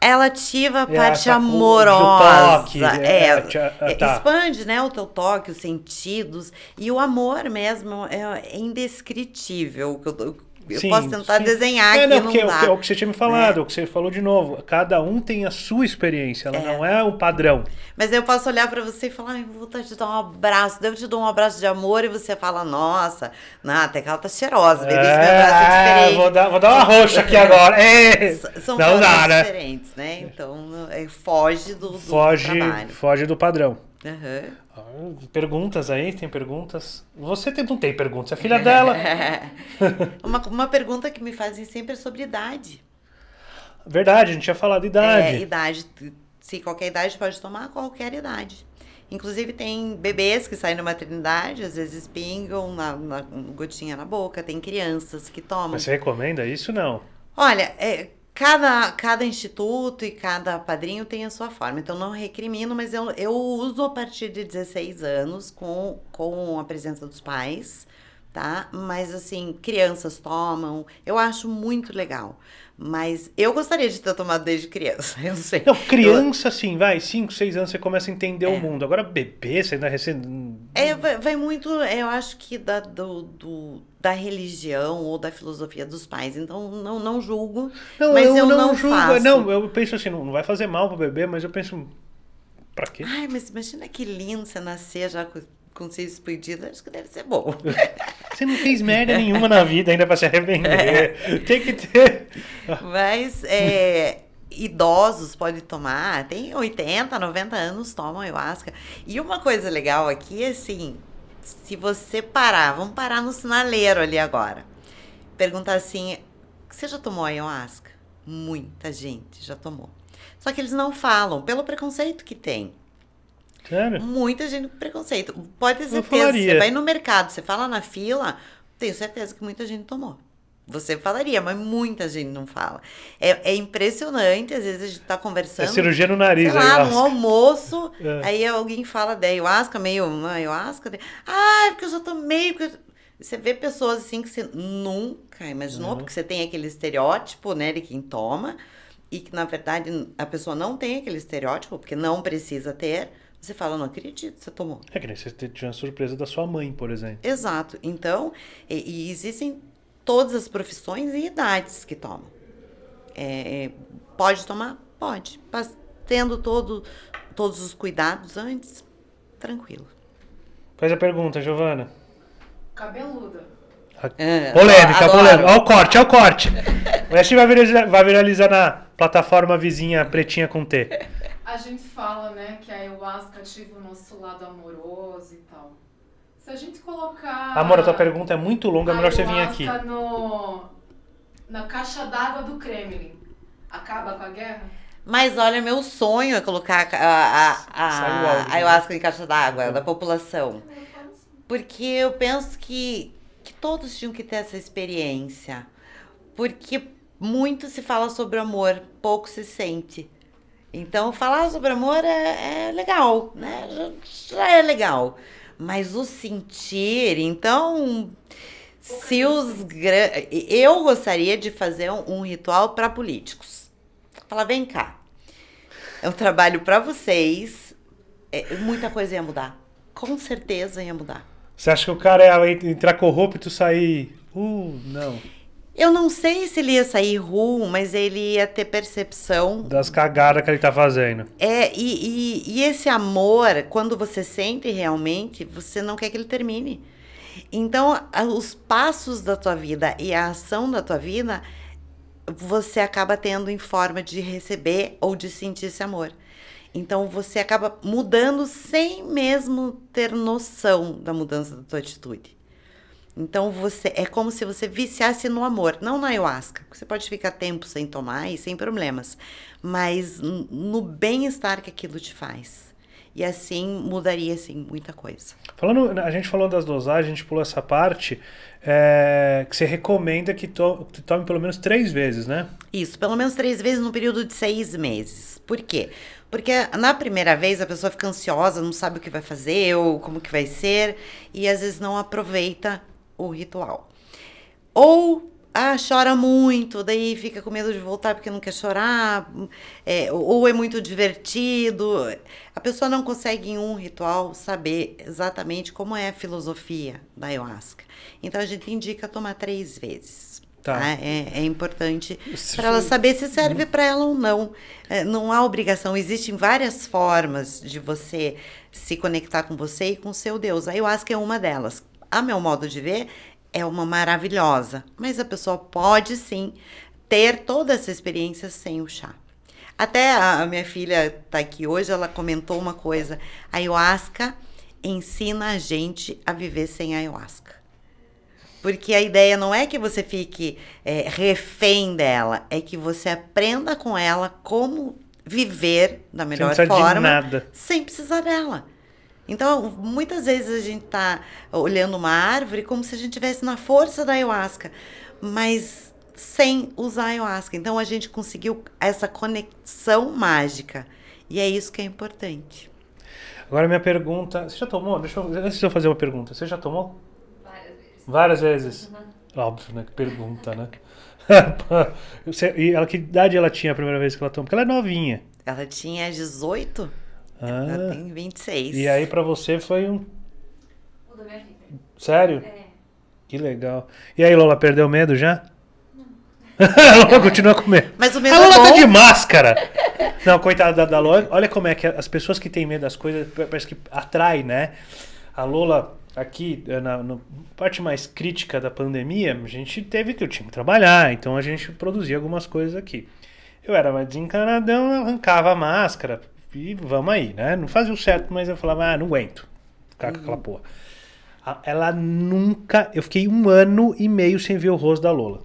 ela ativa a é, parte amorosa. amorosa. Toque, é, é, é, é, tá. Expande, né, o teu toque, os sentidos. E o amor mesmo é, indescritível. O que eu, eu sim, posso tentar sim. desenhar é, aqui, não, porque não é dá. É, o que você tinha me né? falado, é. o que você falou de novo. Cada um tem a sua experiência, ela é. não é o padrão. Mas eu posso olhar para você e falar, ai, vou tá, te dar um abraço. Daí eu te dou um abraço de amor e você fala, nossa, não, até que ela tá cheirosa, bebê, é, meu abraço é, é diferente. Vou dar, vou dar uma roxa aqui agora. É. São não né? diferentes, né? Então, é, foge do, do foge, trabalho. Foge do padrão. Uhum. Perguntas aí, tem perguntas. Você tem, não tem perguntas, é filha dela. uma, uma pergunta que me fazem sempre é sobre idade. Verdade, a gente tinha falado idade. É, idade. Se qualquer idade pode tomar, qualquer idade. Inclusive, tem bebês que saem na maternidade, às vezes pingam na, na gotinha na boca, tem crianças que tomam. Mas você recomenda isso não? Olha, é, Cada, cada instituto e cada padrinho tem a sua forma, então não recrimino, mas eu, eu uso a partir de 16 anos com, com a presença dos pais, tá? Mas assim, crianças tomam, eu acho muito legal. Mas eu gostaria de ter tomado desde criança, eu não sei. Não, criança, eu... sim, vai, 5, 6 anos você começa a entender é. o mundo. Agora, bebê, você ainda recebe. É, vai, vai muito, eu acho que da, do, do, da religião ou da filosofia dos pais. Então, não, não julgo. Não, mas eu, eu não, não, julgo. Faço. É, não, eu penso assim, não, não vai fazer mal pro bebê, mas eu penso. Pra quê? Ai, mas imagina que lindo você nascer já com com seis expandida, acho que deve ser bom. Você não fez merda nenhuma na vida ainda para se arrepender. É. Tem que ter. Mas é, idosos podem tomar, tem 80, 90 anos tomam ayahuasca. E uma coisa legal aqui, é assim, se você parar, vamos parar no sinaleiro ali agora. Perguntar assim: você já tomou ayahuasca? Muita gente já tomou. Só que eles não falam, pelo preconceito que tem. Sério? Muita gente com preconceito. Pode ter certeza. Você vai no mercado, você fala na fila, tenho certeza que muita gente tomou. Você falaria, mas muita gente não fala. É, é impressionante, às vezes a gente está conversando. É cirurgia no nariz, né? lá, no almoço, é. aí alguém fala da ayahuasca, meio ayahuasca. Ah, é porque eu já tomei. Porque... Você vê pessoas assim que você nunca imaginou, uhum. porque você tem aquele estereótipo, né, de quem toma, e que na verdade a pessoa não tem aquele estereótipo, porque não precisa ter você fala, não acredito, você tomou. É que nem você tinha a surpresa da sua mãe, por exemplo. Exato. Então, e, e existem todas as profissões e idades que tomam. É, é pode tomar? Pode. Mas tendo todo, todos os cuidados antes, tranquilo. Faz a pergunta, Giovana. Cabeluda. É, polêmica, adoro. polêmica. Olha o corte, olha o corte. o vai viralizar, vai viralizar na plataforma vizinha pretinha com T. A gente fala, né, que a ayahuasca ativa o nosso lado amoroso e tal. Se a gente colocar. Amor, a tua pergunta é muito longa, é melhor você vir aqui. No, na caixa d'água do Kremlin. Acaba com a guerra? Mas olha, meu sonho é colocar a, a, a, a né? ayahuasca em caixa d'água da uhum. população. Assim. Porque eu penso que, que todos tinham que ter essa experiência. Porque muito se fala sobre amor, pouco se sente. Então, falar sobre amor é, é legal, né? Já, já, é legal. Mas o sentir, então. Se os Eu gostaria de fazer um, ritual para políticos. Falar, vem cá. Eu trabalho para vocês. É, muita coisa ia mudar. Com certeza ia mudar. Você acha que o cara ia entrar corrupto e sair. Uh, não. Eu não sei se ele ia sair ru, mas ele ia ter percepção. Das cagadas que ele tá fazendo. É, e, e, e esse amor, quando você sente realmente, você não quer que ele termine. Então, os passos da tua vida e a ação da tua vida, você acaba tendo em forma de receber ou de sentir esse amor. Então, você acaba mudando sem mesmo ter noção da mudança da tua atitude. Então você é como se você viciasse no amor, não na ayahuasca. Você pode ficar tempo sem tomar e sem problemas, mas no bem-estar que aquilo te faz. E assim mudaria assim muita coisa. Falando, a gente falou das dosagens, a gente pulou essa parte é, que você recomenda que, to, que tome pelo menos três vezes, né? Isso, pelo menos três vezes no período de seis meses. Por quê? Porque na primeira vez a pessoa fica ansiosa, não sabe o que vai fazer ou como que vai ser, e às vezes não aproveita o ritual. Ou ah, chora muito, daí fica com medo de voltar porque não quer chorar, é, ou é muito divertido. A pessoa não consegue em um ritual saber exatamente como é a filosofia da ayahuasca. Então a gente indica tomar três vezes. Tá. Né? É, é, importante para ela saber se serve uhum. para ela ou não. É, não há obrigação. Existem várias formas de você se conectar com você e com seu Deus. A ayahuasca é uma delas a meu modo de ver, é uma maravilhosa. Mas a pessoa pode sim ter toda essa experiência sem o chá. Até a minha filha tá aqui hoje, ela comentou uma coisa. A ayahuasca ensina a gente a viver sem ayahuasca. Porque a ideia não é que você fique é, refém dela, é que você aprenda com ela como viver da melhor sem forma. Sem precisar dela. Então, muitas vezes a gente está olhando uma árvore como se a gente estivesse na força da ayahuasca, mas sem usar a ayahuasca. Então, a gente conseguiu essa conexão mágica. E é isso que é importante. Agora, minha pergunta. Você já tomou? Deixa eu, antes de eu fazer uma pergunta, você já tomou? Várias vezes. Várias vezes? Uhum. Óbvio, né? pergunta, né? e ela, que idade ela tinha a primeira vez que ela tomou? Porque ela é novinha. Ela tinha 18? Ah. 26. E aí para você foi um. Mudou minha vida. Sério? É. Que legal. E aí, Lola, perdeu medo já? Não. a Lola continua com medo. Mas o medo a é Lola é bom. tá de máscara. Não, coitada da, da Lola. Olha como é que as pessoas que têm medo das coisas parece que atrai, né? A Lola aqui eh, na, na, parte mais crítica da pandemia, a gente teve que eu tinha que trabalhar, então a gente produzia algumas coisas aqui. Eu era mais desencanadão, arrancava a máscara, e vamos aí, né? Não fazia o certo, mas eu falava, ah, não aguento ficar com aquela uhum. porra. Ela nunca. Eu fiquei um ano e meio sem ver o rosto da Lola.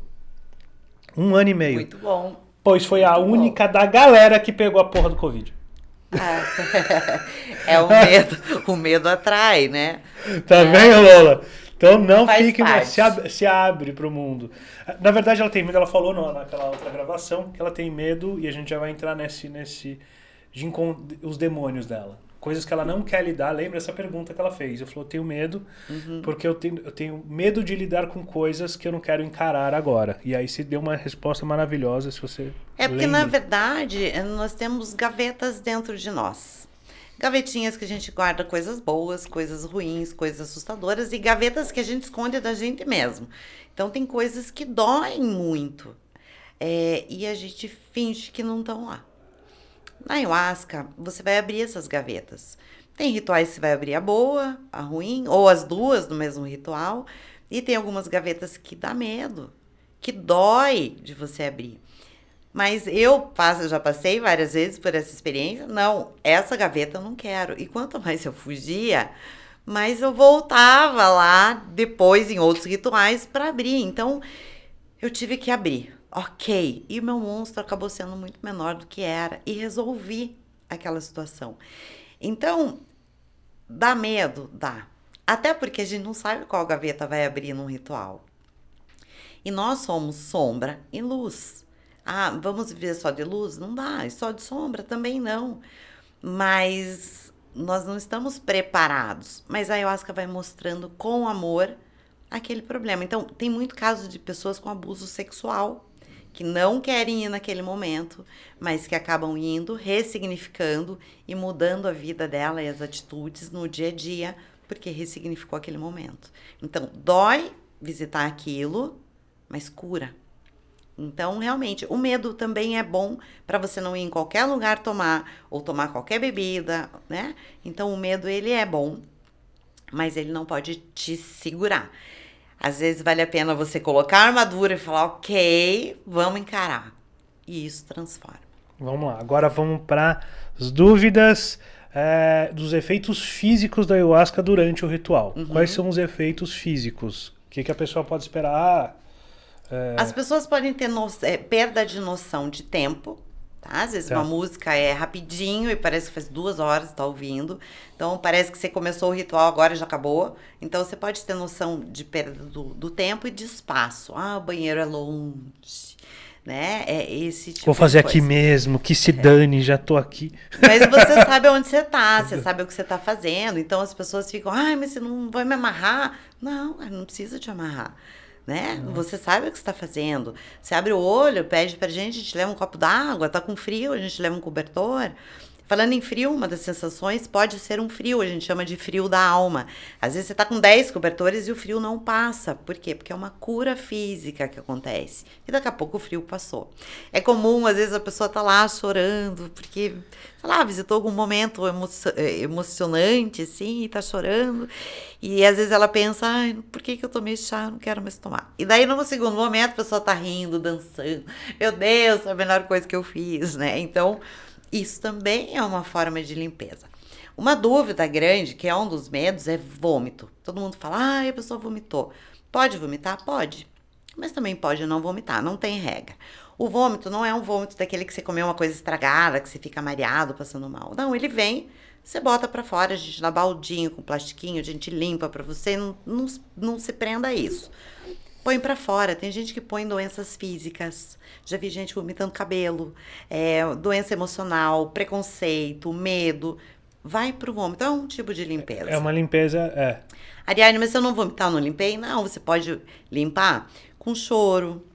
Um ano e meio. Muito bom. Pois foi Muito a única da galera que pegou a porra do Covid. É, é o medo. o medo atrai, né? Tá é. vendo, Lola? Então não Faz fique. mais. Se abre, se abre pro mundo. Na verdade, ela tem medo, ela falou naquela outra gravação que ela tem medo, e a gente já vai entrar nesse, nesse de os demônios dela. Coisas que ela não quer lidar. Lembra essa pergunta que ela fez? Eu falou, tenho medo, uhum. porque eu tenho, eu tenho medo de lidar com coisas que eu não quero encarar agora. E aí se deu uma resposta maravilhosa, se você. É porque, lembra. na verdade, eh, nós temos gavetas dentro de nós gavetinhas que a gente guarda coisas boas, coisas ruins, coisas assustadoras e gavetas que a gente esconde da gente mesmo. Então tem coisas que doem muito é, e a gente finge que não estão lá. Na ayahuasca, você vai abrir essas gavetas. Tem rituais que você vai abrir a boa, a ruim, ou as duas no mesmo ritual. E tem algumas gavetas que dá medo, que dói de você abrir. Mas eu passo, já passei várias vezes por essa experiência. Não, essa gaveta eu não quero. E quanto mais eu fugia, mais eu voltava lá depois em outros rituais para abrir. Então eu tive que abrir. Ok. E o meu monstro acabou sendo muito menor do que era e resolvi aquela situação. Então, dá medo? Dá. Até porque a gente não sabe qual gaveta vai abrir num ritual. E nós somos sombra e luz. Ah, vamos viver só de luz? Não dá. E só de sombra também não. Mas nós não estamos preparados. Mas a ayahuasca vai mostrando com amor aquele problema. Então, tem muito caso de pessoas com abuso sexual que não querem ir naquele momento, mas que acabam indo, ressignificando e mudando a vida dela e as atitudes no dia a dia, porque ressignificou aquele momento. Então, dói visitar aquilo, mas cura. Então, realmente, o medo também é bom para você não ir em qualquer lugar tomar ou tomar qualquer bebida, né? Então, o medo ele é bom, mas ele não pode te segurar. Às vezes vale a pena você colocar a armadura e falar, ok, vamos encarar. E isso transforma. Vamos lá, agora vamos para as dúvidas é, dos efeitos físicos da ayahuasca durante o ritual. Uhum. Quais são os efeitos físicos? O que, que a pessoa pode esperar? É... As pessoas podem ter no... é, perda de noção de tempo, Tá? Às vezes tá. uma música é rapidinho e parece que faz duas horas que tá ouvindo. Então parece que você começou o ritual, agora já acabou. Então você pode ter noção de perda do, do tempo e de espaço. Ah, o banheiro é longe né? É esse tipo Vou fazer aqui mesmo, que se é. dane, já tô aqui. Mas você sabe onde você tá, você sabe o que você tá fazendo. Então as pessoas ficam, ai, mas você não vai me amarrar? Não, não precisa te amarrar né? Uhum. Você sabe o que está fazendo. Você abre o olho, pede para a gente, a gente leva um copo d'água, tá com frio, a gente leva um cobertor. Falando em frio, uma das sensações pode ser um frio, a gente chama de frio da alma. Às vezes você está com 10 cobertores e o frio não passa. Por quê? Porque é uma cura física que acontece. E daqui a pouco o frio passou. É comum, às vezes, a pessoa tá lá chorando, porque, sei lá, visitou algum momento emo eh, emocionante, assim, e tá chorando. E às vezes ela pensa, ai, por que, que eu tomei chá? Eu não quero mais tomar. E daí, no segundo momento, a pessoa tá rindo, dançando. Meu Deus, é a melhor coisa que eu fiz, né? Então isso também é uma forma de limpeza. Uma dúvida grande, que é um dos medos, é vômito. Todo mundo fala, ah, a pessoa vomitou. Pode vomitar? Pode. Mas também pode não vomitar, não tem regra. O vômito não é um vômito daquele que você comeu uma coisa estragada, que você fica mareado, passando mal. Não, ele vem, você bota para fora, a gente dá baldinho com plastiquinho, a gente limpa para você, não, não, não se prenda a isso põe para fora. Tem gente que põe doenças físicas. Já vi gente vomitando cabelo, é, doença emocional, preconceito, medo. Vai pro vômito. É um tipo de limpeza. É uma limpeza, é. Ariane, mas se eu não vomitar, eu não limpei? Não, você pode limpar com choro,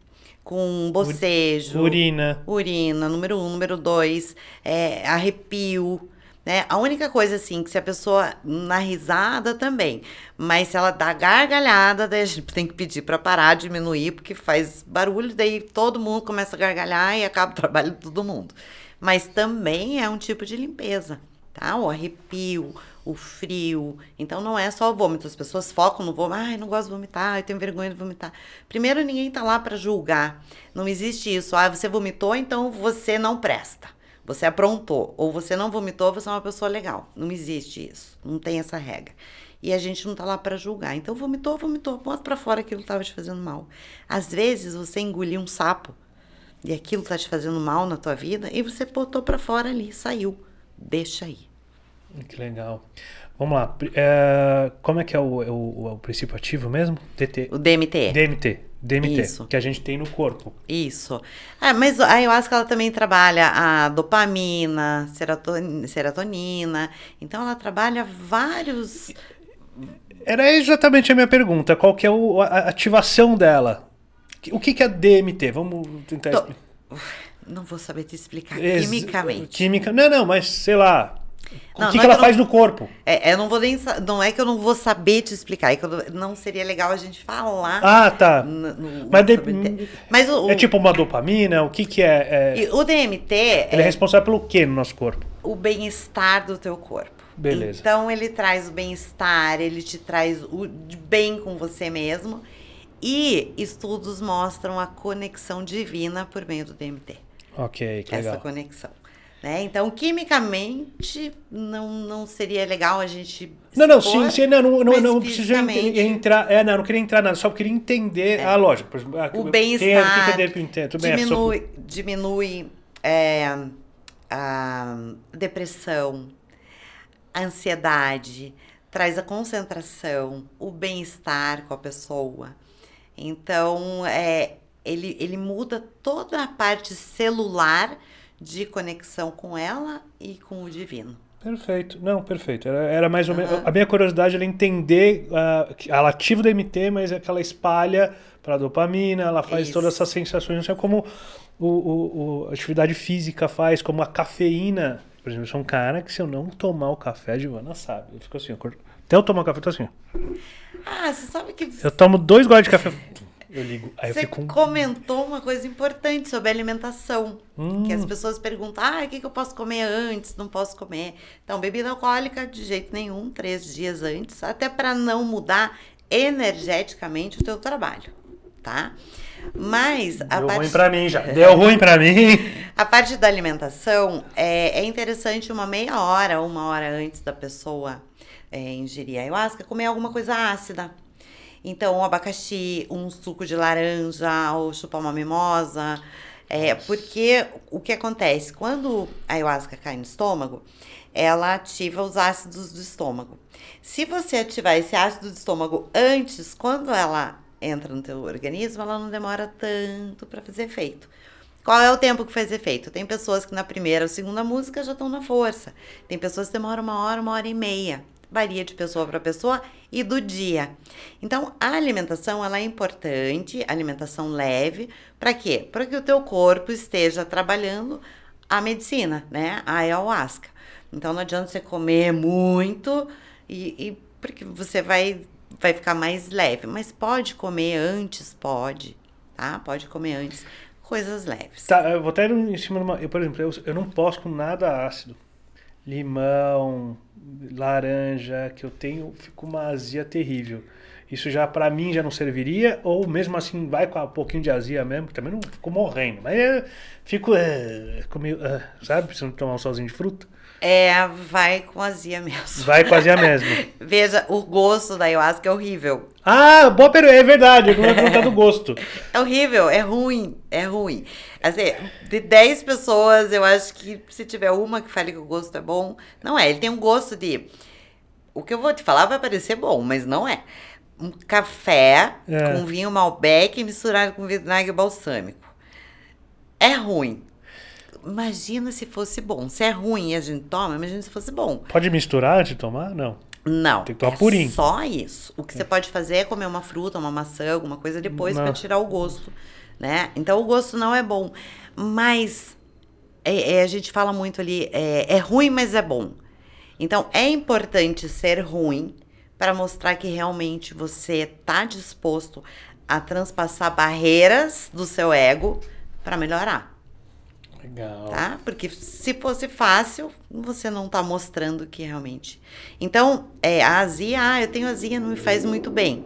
com bocejo. Urina. Urina, número um. Número dois, é, arrepio né? A única coisa, assim, que se a pessoa na risada também, mas se ela dá gargalhada, daí a gente tem que pedir para parar, diminuir, porque faz barulho, daí todo mundo começa a gargalhar e acaba o trabalho de todo mundo. Mas também é um tipo de limpeza, tá? O arrepio, o frio. Então não é só o vômito. As pessoas focam no vômito. Ai, não gosto de vomitar, eu tenho vergonha de vomitar. Primeiro, ninguém tá lá para julgar. Não existe isso. Ah, você vomitou, então você não presta. Você aprontou ou você não vomitou, você é uma pessoa legal. Não existe isso. Não tem essa regra. E a gente não tá lá para julgar. Então vomitou, vomitou, bota para fora aquilo que tava te fazendo mal. Às vezes você engoliu um sapo e aquilo tá te fazendo mal na tua vida e você botou para fora ali, saiu. Deixa aí. Que legal. Vamos lá. É, como é que é o, é o, é o princípio ativo mesmo? DT. O DMT. DMT. DMT, Isso. que a gente tem no corpo. Isso. Ah, mas a ah, ayahuasca ela também trabalha a dopamina, serotonina. Então ela trabalha vários. Era exatamente a minha pergunta. Qual que é o, a ativação dela? O que, que é DMT? Vamos tentar Tô... explicar. Não vou saber te explicar quimicamente. Química. Não, não, mas sei lá. Não, o que, é que ela faz não, no corpo? É, eu não vou nem. Não é que eu não vou saber te explicar, é que eu, não seria legal a gente falar. Ah, tá. No, no, mas, de, mas o, é o, é tipo uma dopamina? O que, que é, é O DMT. Ele é, é responsável pelo que no nosso corpo? O bem-estar do teu corpo. Beleza. Então ele traz o bem-estar, ele te traz o bem com você mesmo. E estudos mostram a conexão divina por meio do DMT. Ok, que Essa legal. Essa conexão. Né? Então, quimicamente, não, não seria legal a gente. Expor, não, não, sim, sim não, não, não, não fisicamente... entrar. É, não, não queria entrar nada, só queria entender é. a lógica. O bem-estar é diminui, bem, diminui é, a depressão, a ansiedade, traz a concentração, o bem-estar com a pessoa. Então, é, ele, ele muda toda a parte celular de conexão com ela e com o divino. Perfeito, não, perfeito. Era, era mais ou menos. A minha curiosidade era entender. Uh, ela ativa o DMT, mas é que ela espalha para dopamina, ela faz Isso. todas essas sensações. Não sei como o, o, o, a atividade física faz, como a cafeína. Por exemplo, eu sou um cara que se eu não tomar o café, a Giovana sabe. Eu fico assim, eu acordo... até eu tomar o café, eu tô assim. Ah, você sabe que. Eu tomo dois goles de café. Eu ligo. Aí Você eu fico... comentou uma coisa importante sobre alimentação. Hum. Que as hum. pessoas perguntam: ah, o que, eu posso comer antes? Não posso comer. Então, bebida alcoólica de jeito nenhum, três dias antes, até para não mudar energeticamente o teu trabalho, tá? Mas Deu parte... ruim para mim já. Deu ruim para mim. A parte da alimentação é, é, interessante uma meia hora, uma hora antes da pessoa é, ingerir ayahuasca, comer alguma coisa ácida então, um abacaxi, um suco de laranja, ou chupar uma mimosa. É, porque o que acontece? Quando a ayahuasca cai no estômago, ela ativa os ácidos do estômago. Se você ativar esse ácido do estômago antes, quando ela entra no teu organismo, ela não demora tanto para fazer efeito. Qual é o tempo que faz efeito? Tem pessoas que na primeira ou segunda música já estão na força. Tem pessoas que demoram uma hora, uma hora e meia varia de pessoa para pessoa e do dia. Então, a alimentação ela é importante, alimentação leve, para quê? Para que o teu corpo esteja trabalhando a medicina, né? A ayahuasca. Então, não adianta você comer muito e, e porque você vai vai ficar mais leve, mas pode comer antes, pode, tá? Pode comer antes coisas leves. Tá, eu vou até ir em cima de uma, eu, por exemplo, eu, eu não posso com nada ácido. Limão, laranja que eu tenho, fico uma azia terrível. Isso já para mim já não serviria, ou mesmo assim vai com um pouquinho de azia mesmo, que também não fico morrendo, mas eu fico, é, eh, comigo, é, eh, sabe, precisando tomar um sozinho de fruta. É, vai com azia mesmo. Vai com azia mesmo. Veja, o gosto da ayahuasca é horrível. Ah, boa pergunta, é verdade, é eu não tá do gosto. É horrível, é ruim, é ruim. Assim, de 10 pessoas, eu acho que se tiver uma que fale que o gosto é bom, não é, ele tem um gosto de... O que eu vou te falar vai parecer bom, mas não é. Um café é. com vinho Malbec misturado com vinagre balsâmico. É ruim, Imagina se fosse bom. Se é ruim e a gente toma, imagina se fosse bom. Pode misturar antes de tomar? Não. Não. Tem que tomar é purinho. Só isso. O que você pode fazer é comer uma fruta, uma maçã, alguma coisa depois para tirar o gosto, né? Então o gosto não é bom, mas é, é, a gente fala muito ali, é, é ruim, mas é bom. Então é importante ser ruim para mostrar que realmente você está disposto a transpassar barreiras do seu ego para melhorar. Legal. Tá? Porque se fosse fácil, você não tá mostrando que realmente. Então, é, a azia, ah, eu tenho azia, não me faz muito bem.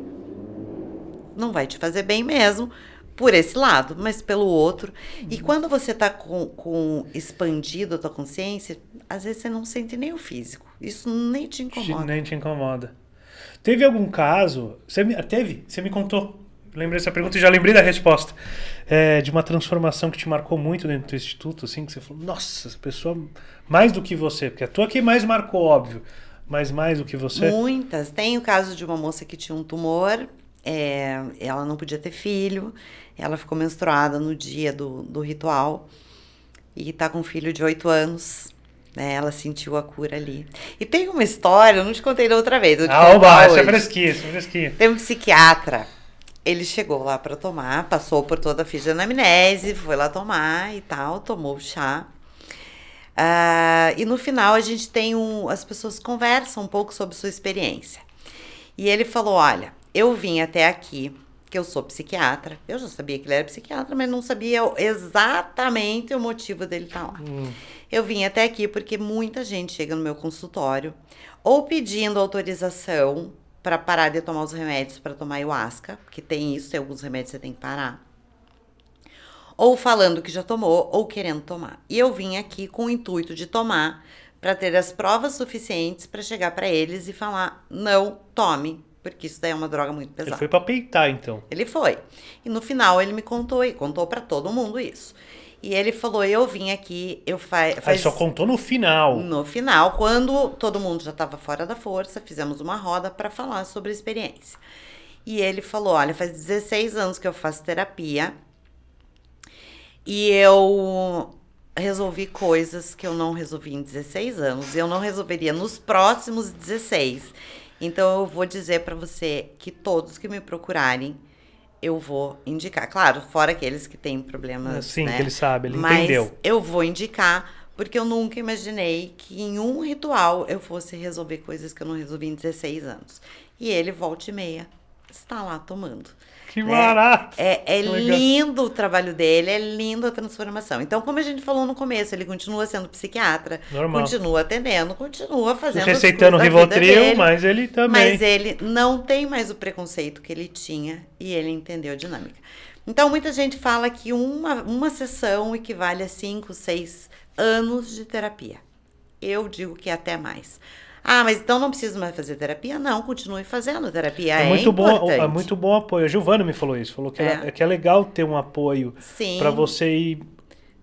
Não vai te fazer bem mesmo, por esse lado, mas pelo outro. E uhum. quando você tá com, com expandido a tua consciência, às vezes você não sente nem o físico. Isso nem te incomoda. Nem te incomoda. Teve algum caso? Você me, teve? Você me contou lembrei dessa pergunta e já lembrei da resposta. É, de uma transformação que te marcou muito dentro do instituto, assim, que você falou, nossa, essa pessoa mais do que você, porque a tua que mais marcou, óbvio, mas mais do que você. Muitas. Tem o caso de uma moça que tinha um tumor, é, ela não podia ter filho, ela ficou menstruada no dia do, do ritual e está com um filho de 8 anos. Né, ela sentiu a cura ali. E tem uma história, eu não te contei da outra vez. ah, oba, essa é fresquinho, essa é fresquinho. Tem um psiquiatra ele chegou lá para tomar, passou por toda a anamnese, foi lá tomar e tal, tomou o chá. Uh, e no final a gente tem um. As pessoas conversam um pouco sobre sua experiência. E ele falou: Olha, eu vim até aqui, que eu sou psiquiatra. Eu já sabia que ele era psiquiatra, mas não sabia exatamente o motivo dele estar tá lá. Hum. Eu vim até aqui porque muita gente chega no meu consultório ou pedindo autorização para parar de tomar os remédios para tomar ayahuasca, porque tem isso, tem alguns remédios que você tem que parar. Ou falando que já tomou ou querendo tomar. E eu vim aqui com o intuito de tomar para ter as provas suficientes para chegar para eles e falar: "Não, tome, porque isso daí é uma droga muito pesada". Ele foi para peitar então. Ele foi. E no final ele me contou e contou para todo mundo isso. E ele falou: Eu vim aqui, eu faz. Aí só contou no final. No final, quando todo mundo já estava fora da força, fizemos uma roda para falar sobre a experiência. E ele falou: Olha, faz 16 anos que eu faço terapia e eu resolvi coisas que eu não resolvi em 16 anos e eu não resolveria nos próximos 16. Então eu vou dizer para você que todos que me procurarem eu vou indicar. Claro, fora aqueles que têm problemas. Ah, sim, né? que ele sabe, ele Mas entendeu. Eu vou indicar, porque eu nunca imaginei que em um ritual eu fosse resolver coisas que eu não resolvi em 16 anos. E ele volta e meia está lá tomando. Que né? barato! É, é lindo o trabalho dele, é lindo a transformação. Então, como a gente falou no começo, ele continua sendo psiquiatra, Normal. continua atendendo, continua fazendo. Receitando o Rivotril, mas ele também. Mas ele não tem mais o preconceito que ele tinha e ele entendeu a dinâmica. Então, muita gente fala que uma, uma sessão equivale a cinco, seis anos de terapia. Eu digo que é até mais. Ah, mas então não preciso mais fazer terapia? Não, continue fazendo terapia. É, é muito é importante. bom, é muito bom apoio. A Giovana me falou isso, falou que é, é que é legal ter um apoio para você ir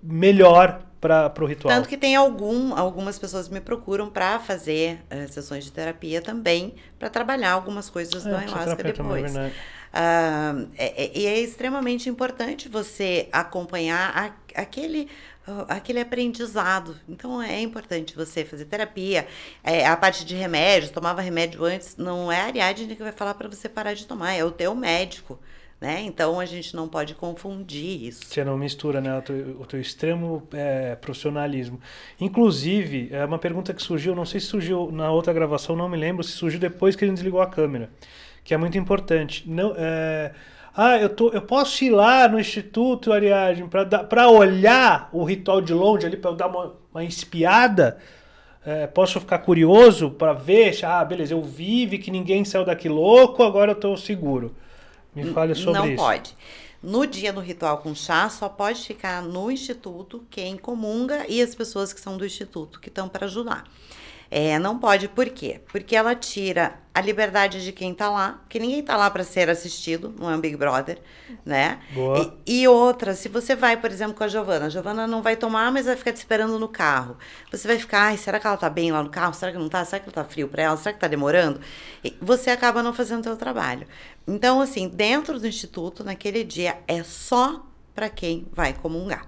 melhor para o ritual. Tanto que tem algum, algumas pessoas me procuram para fazer uh, sessões de terapia também, para trabalhar algumas coisas é, do ayahuasca é depois. Também, né? Uh, e é, extremamente importante você acompanhar a, aquele ah, aquele aprendizado. Então é importante você fazer terapia, é, a parte de remédios, tomava remédio antes, não é a Ariadne que vai falar para você parar de tomar, é o teu médico. Né? Então a gente não pode confundir isso. Você não mistura né, o, teu, o teu extremo é, profissionalismo. Inclusive, é uma pergunta que surgiu, não sei se surgiu na outra gravação, não me lembro, se surgiu depois que a gente desligou a câmera que é muito importante. Não, é, ah, eu, tô, eu posso ir lá no Instituto Ariagem para olhar o ritual de longe ali, para eu dar uma, uma espiada? É, posso ficar curioso para ver? Ah, beleza, eu vive que ninguém saiu daqui louco, agora eu estou seguro. Me fale sobre Não isso. Não pode. No dia do ritual com chá, só pode ficar no instituto quem comunga e as pessoas que são do instituto que estão para ajudar. É, não pode, por quê? Porque ela tira a liberdade de quem tá lá, que ninguém tá lá para ser assistido, não é um Big Brother, né? Boa. E, e outra, se você vai, por exemplo, com a Giovana, a Giovana não vai tomar, mas vai ficar te esperando no carro. Você vai ficar, ai, será que ela tá bem lá no carro? Será que não tá? Será que tá frio para ela? Será que tá demorando? E você acaba não fazendo o seu trabalho. Então, assim, dentro do instituto, naquele dia é só para quem vai comungar.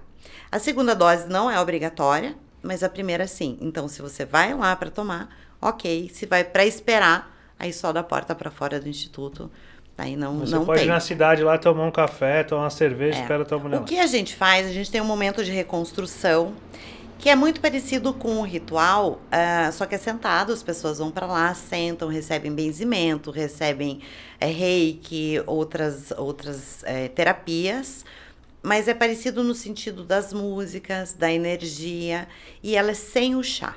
A segunda dose não é obrigatória, mas a primeira sim. Então, se você vai lá para tomar, ok. Se vai para esperar, aí só da porta para fora do instituto. Aí não, você não pode tem. ir na cidade lá tomar um café, tomar uma cerveja, é. espera tua mulher. O que a gente faz? A gente tem um momento de reconstrução que é muito parecido com o ritual, uh, só que é sentado, as pessoas vão para lá, sentam, recebem benzimento, recebem é, reiki, outras, outras é, terapias mas é parecido no sentido das músicas, da energia, e ela é sem o chá.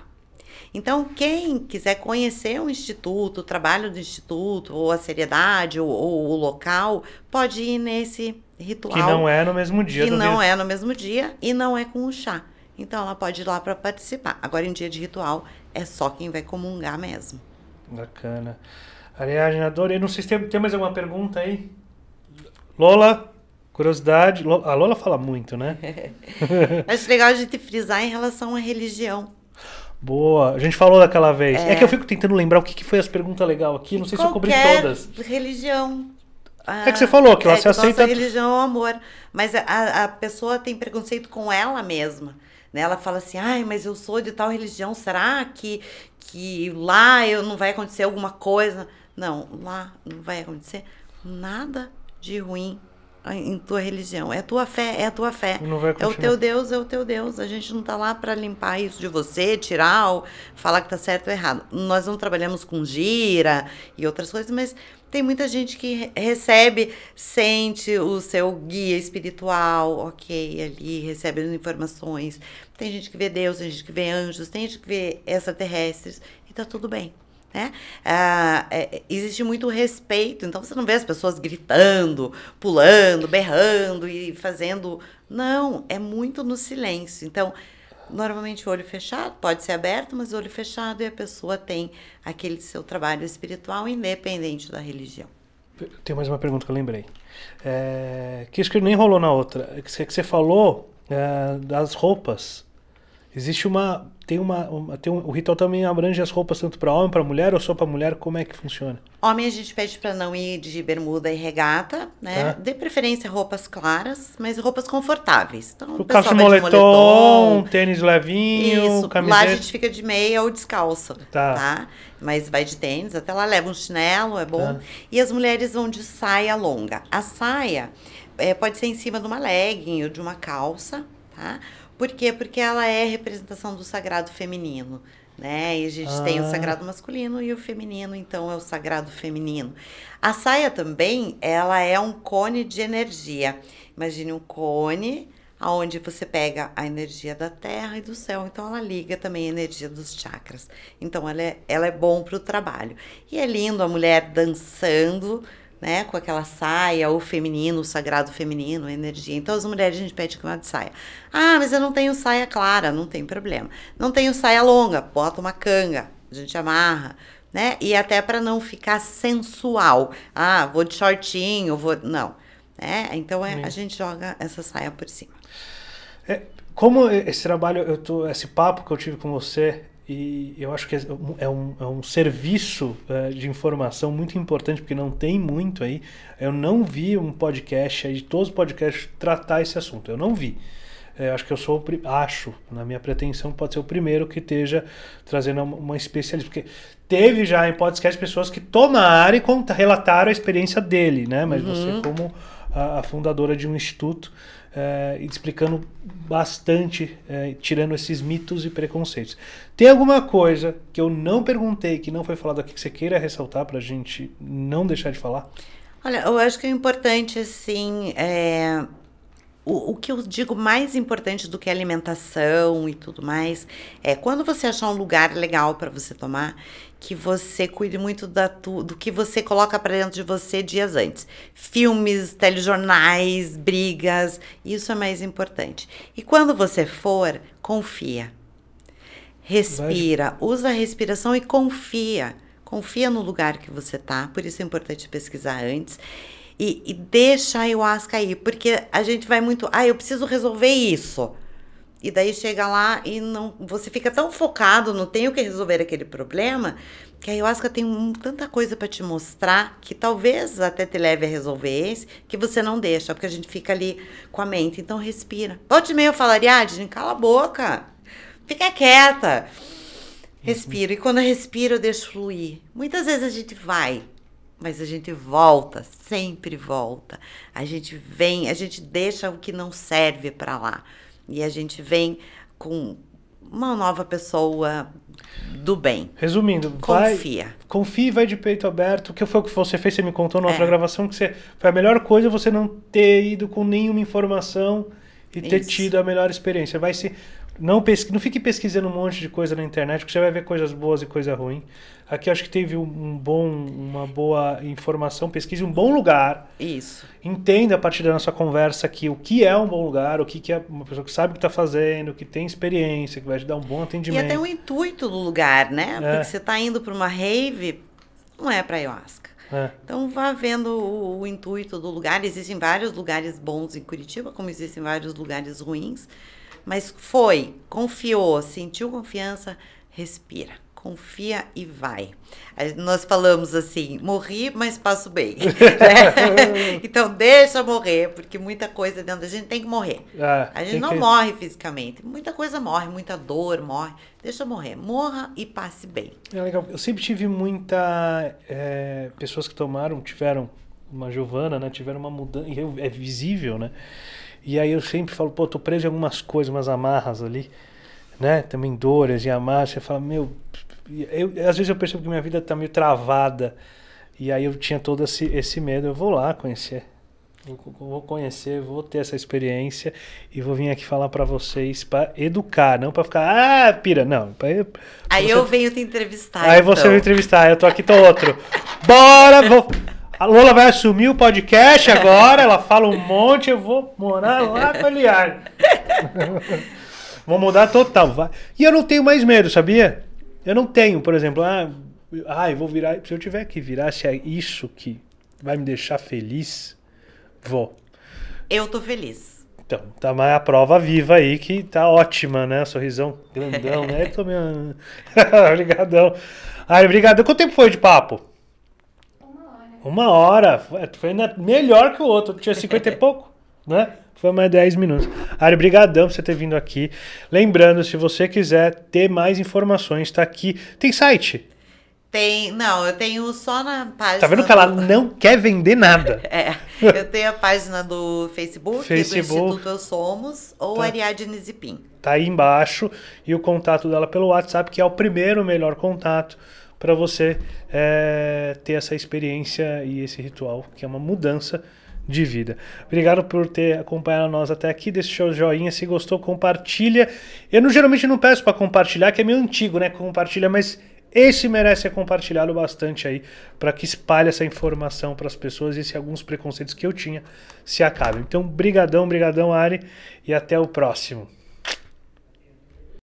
Então, quem quiser conhecer o instituto, o trabalho do instituto, ou a seriedade, ou, ou o local, pode ir nesse ritual. Que não é no mesmo dia. Que não é no mesmo dia e não é com o chá. Então, ela pode ir lá para participar. Agora, em dia de ritual, é só quem vai comungar mesmo. Bacana. Ariadne, adorei. Não sei se tem, tem mais alguma pergunta aí. Lola? Curiosidade, a Lola fala muito, né? Acho legal é a gente frisar em relação à religião. Boa, a gente falou daquela vez. É, é que eu fico tentando lembrar o que, que foi as perguntas legais aqui, não sei se eu cobri todas. Religião. A... É que você falou que ela é, se aceita. Nossa, religião é o amor. Mas a, a pessoa tem preconceito com ela mesma. Né? Ela fala assim, ai, mas eu sou de tal religião, será que, que lá eu não vai acontecer alguma coisa? Não, lá não vai acontecer nada de ruim em tua religião. É a tua fé, é a tua fé. é o teu Deus, é o teu Deus. A gente não está lá para limpar isso de você, tirar, ou falar que está certo ou errado. Nós não trabalhamos com gira e outras coisas, mas tem muita gente que recebe, sente o seu guia espiritual, ok, ali, recebe as informações. Tem gente que vê Deus, tem gente que vê anjos, tem gente que vê extraterrestres, e tá tudo bem né? Ah, é, é, existe muito respeito, então você não vê as pessoas gritando, pulando, berrando e fazendo. Não, é muito no silêncio. Então, normalmente o olho fechado, pode ser aberto, mas o olho fechado e a pessoa tem aquele seu trabalho espiritual independente da religião. Tem mais uma pergunta que eu lembrei. É, que acho que nem rolou na outra. É que você falou é, das roupas Existe uma. Tem uma. uma tem um, o ritual também abrange as roupas tanto para homem, para mulher ou só para mulher? Como é que funciona? Homem, a gente pede para não ir de bermuda e regata, né? Tá. De preferência roupas claras, mas roupas confortáveis. Então, o caso moletom, moletom, tênis levinho, isso. camiseta. Lá a gente fica de meia ou descalça. Tá. tá? Mas vai de tênis, até lá leva um chinelo, é bom. Tá. E as mulheres vão de saia longa. A saia é, pode ser em cima de uma legging ou de uma calça, tá? Por quê? Porque ela é representação do sagrado feminino. Né? E a gente ah. tem o ah. sagrado masculino e o feminino, então é o sagrado feminino. A saia também, ela é um cone de energia. Imagine um cone aonde você pega a energia da terra e do céu. Então ela liga também a energia dos chakras. Então ela é, ela é bom para o trabalho. E é lindo a mulher dançando né, com aquela saia, o feminino, o sagrado feminino, a energia. Então as mulheres a gente pede que uma de saia. Ah, mas eu não tenho saia clara, não tem problema. Não tenho saia longa, bota uma canga, a gente amarra, né? E até para não ficar sensual. Ah, vou de shortinho, vou, não, né? Então é, a gente joga essa saia por cima. É, como esse trabalho, eu tô, esse papo que eu tive com você, e eu acho que é um, é um é serviço uh, de informação muito importante, porque não tem muito aí. Eu não vi um podcast aí, de todos os podcasts, tratar esse assunto. Eu não vi. Eh, eu acho que eu sou, acho, na minha pretensão, pode ser o primeiro que esteja trazendo uma, uma especialista. Porque teve já em podcast pessoas que tomaram e relataram a experiência dele, né? Mas uhum. você, como a, a fundadora de um instituto, é, explicando bastante, é, tirando esses mitos e preconceitos. Tem alguma coisa que eu não perguntei, que não foi falado aqui, que você queira ressaltar para a gente não deixar de falar? Olha, eu acho que é importante, assim, é, o, o, que eu digo mais importante do que alimentação e tudo mais é quando você achar um lugar legal para você tomar, que você cuide muito da tu, do que você coloca para dentro de você dias antes. Filmes, telejornais, brigas, isso é mais importante. E quando você for, confia. Respira, usa a respiração e confia. Confia no lugar que você tá, por isso é importante pesquisar antes. E, e deixa a ayahuasca aí, porque a gente vai muito. Ah, eu preciso resolver isso. E daí chega lá e não, você fica tão focado, não tem o que resolver aquele problema, que a ayahuasca tem um, tanta coisa para te mostrar que talvez até te leve a resolver esse, que você não deixa, porque a gente fica ali com a mente. Então respira. Volte meio eu falaria, Ariadne, ah, cala a boca. Fica quieta. Respiro. E quando eu respiro, eu deixo fluir. Muitas vezes a gente vai, mas a gente volta, sempre volta. A gente vem, a gente deixa o que não serve para lá. E a gente vem com uma nova pessoa do bem. Resumindo, confia. Vai, confia e vai de peito aberto, que foi o que você fez, você me contou na outra é. gravação, que você, foi a melhor coisa você não ter ido com nenhuma informação e Isso. ter tido a melhor experiência. Vai se. Não, pesqui, não fique pesquisando um monte de coisa na internet, porque você vai ver coisas boas e coisa ruim. Aqui acho que teve um, bom, uma boa informação. Pesquise um bom lugar. Isso. Entenda a partir da nossa conversa aqui o que é um bom lugar, o que, que é uma pessoa que sabe o que está fazendo, que tem experiência, que vai te dar um bom atendimento. E até o intuito do lugar, né? É. Porque você está indo para uma rave, não é para ayahuasca. É. Então vá vendo o, o, intuito do lugar. Existem vários lugares bons em Curitiba, como existem vários lugares ruins. Mas foi, confiou, sentiu confiança, respira confia e vai. Nós falamos assim, morri, mas passo bem. né? então deixa morrer, porque muita coisa dentro da gente tem que morrer. É, a gente não que... morre fisicamente, muita coisa morre, muita dor morre. Deixa morrer, morra e passe bem. É legal. Eu sempre tive muita é, pessoas que tomaram, tiveram uma Giovana, né? Tiveram uma mudança, e é visível, né? E aí eu sempre falo, pô, tô preso em algumas coisas, umas amarras ali, né? Também dores e amarras. Você fala, meu, eu, às vezes eu percebo que minha vida está meio travada. E aí eu tinha todo esse, esse medo. Eu vou lá conhecer. vou conhecer, vou ter essa experiência e vou vir aqui falar para vocês para educar, não para ficar, ah, pira, não. Pra, pra aí você... eu venho te entrevistar. Aí então. você me entrevistar, eu tô aqui, tô outro. Bora, vou. A Lola vai assumir o podcast agora, ela fala um monte, eu vou morar lá com a vou mudar total. E eu não tenho mais medo, sabia? Eu não tenho, por exemplo, ah, ah, eu vou virar. Se eu tiver que virar, se é isso que vai me deixar feliz, vou. Eu tô feliz. Então, tá mais a prova viva aí que tá ótima, né? Sorrisão grandão, né? Eu tô meio... Obrigadão. Ai, obrigado. Quanto tempo foi de papo? Uma hora. Uma hora. É, foi né, melhor que o outro. Tinha 50 e pouco? né? Foi mais 10 minutos. Ari, brigadão por você ter vindo aqui. Lembrando, se você quiser ter mais informações, tá aqui. Tem site? Tem, não, eu tenho só na página. Tá vendo que ela do... não quer vender nada? é. Eu tenho a página do Facebook, Facebook. do Instituto Eu Somos ou tá. Ariadne Zipim. Tá aí embaixo e o contato dela pelo WhatsApp, que é o primeiro melhor contato para você é, ter essa experiência e esse ritual, que é uma mudança de vida. Obrigado por ter acompanhado nós até aqui, deixa o seu joinha, se gostou, compartilha. Eu não, geralmente não peço para compartilhar, que é meio antigo, né, compartilha, mas esse merece ser compartilhado bastante aí para que espalhe essa informação para as pessoas e se alguns preconceitos que eu tinha se acabem. Então, brigadão, brigadão, Ari, e até o próximo.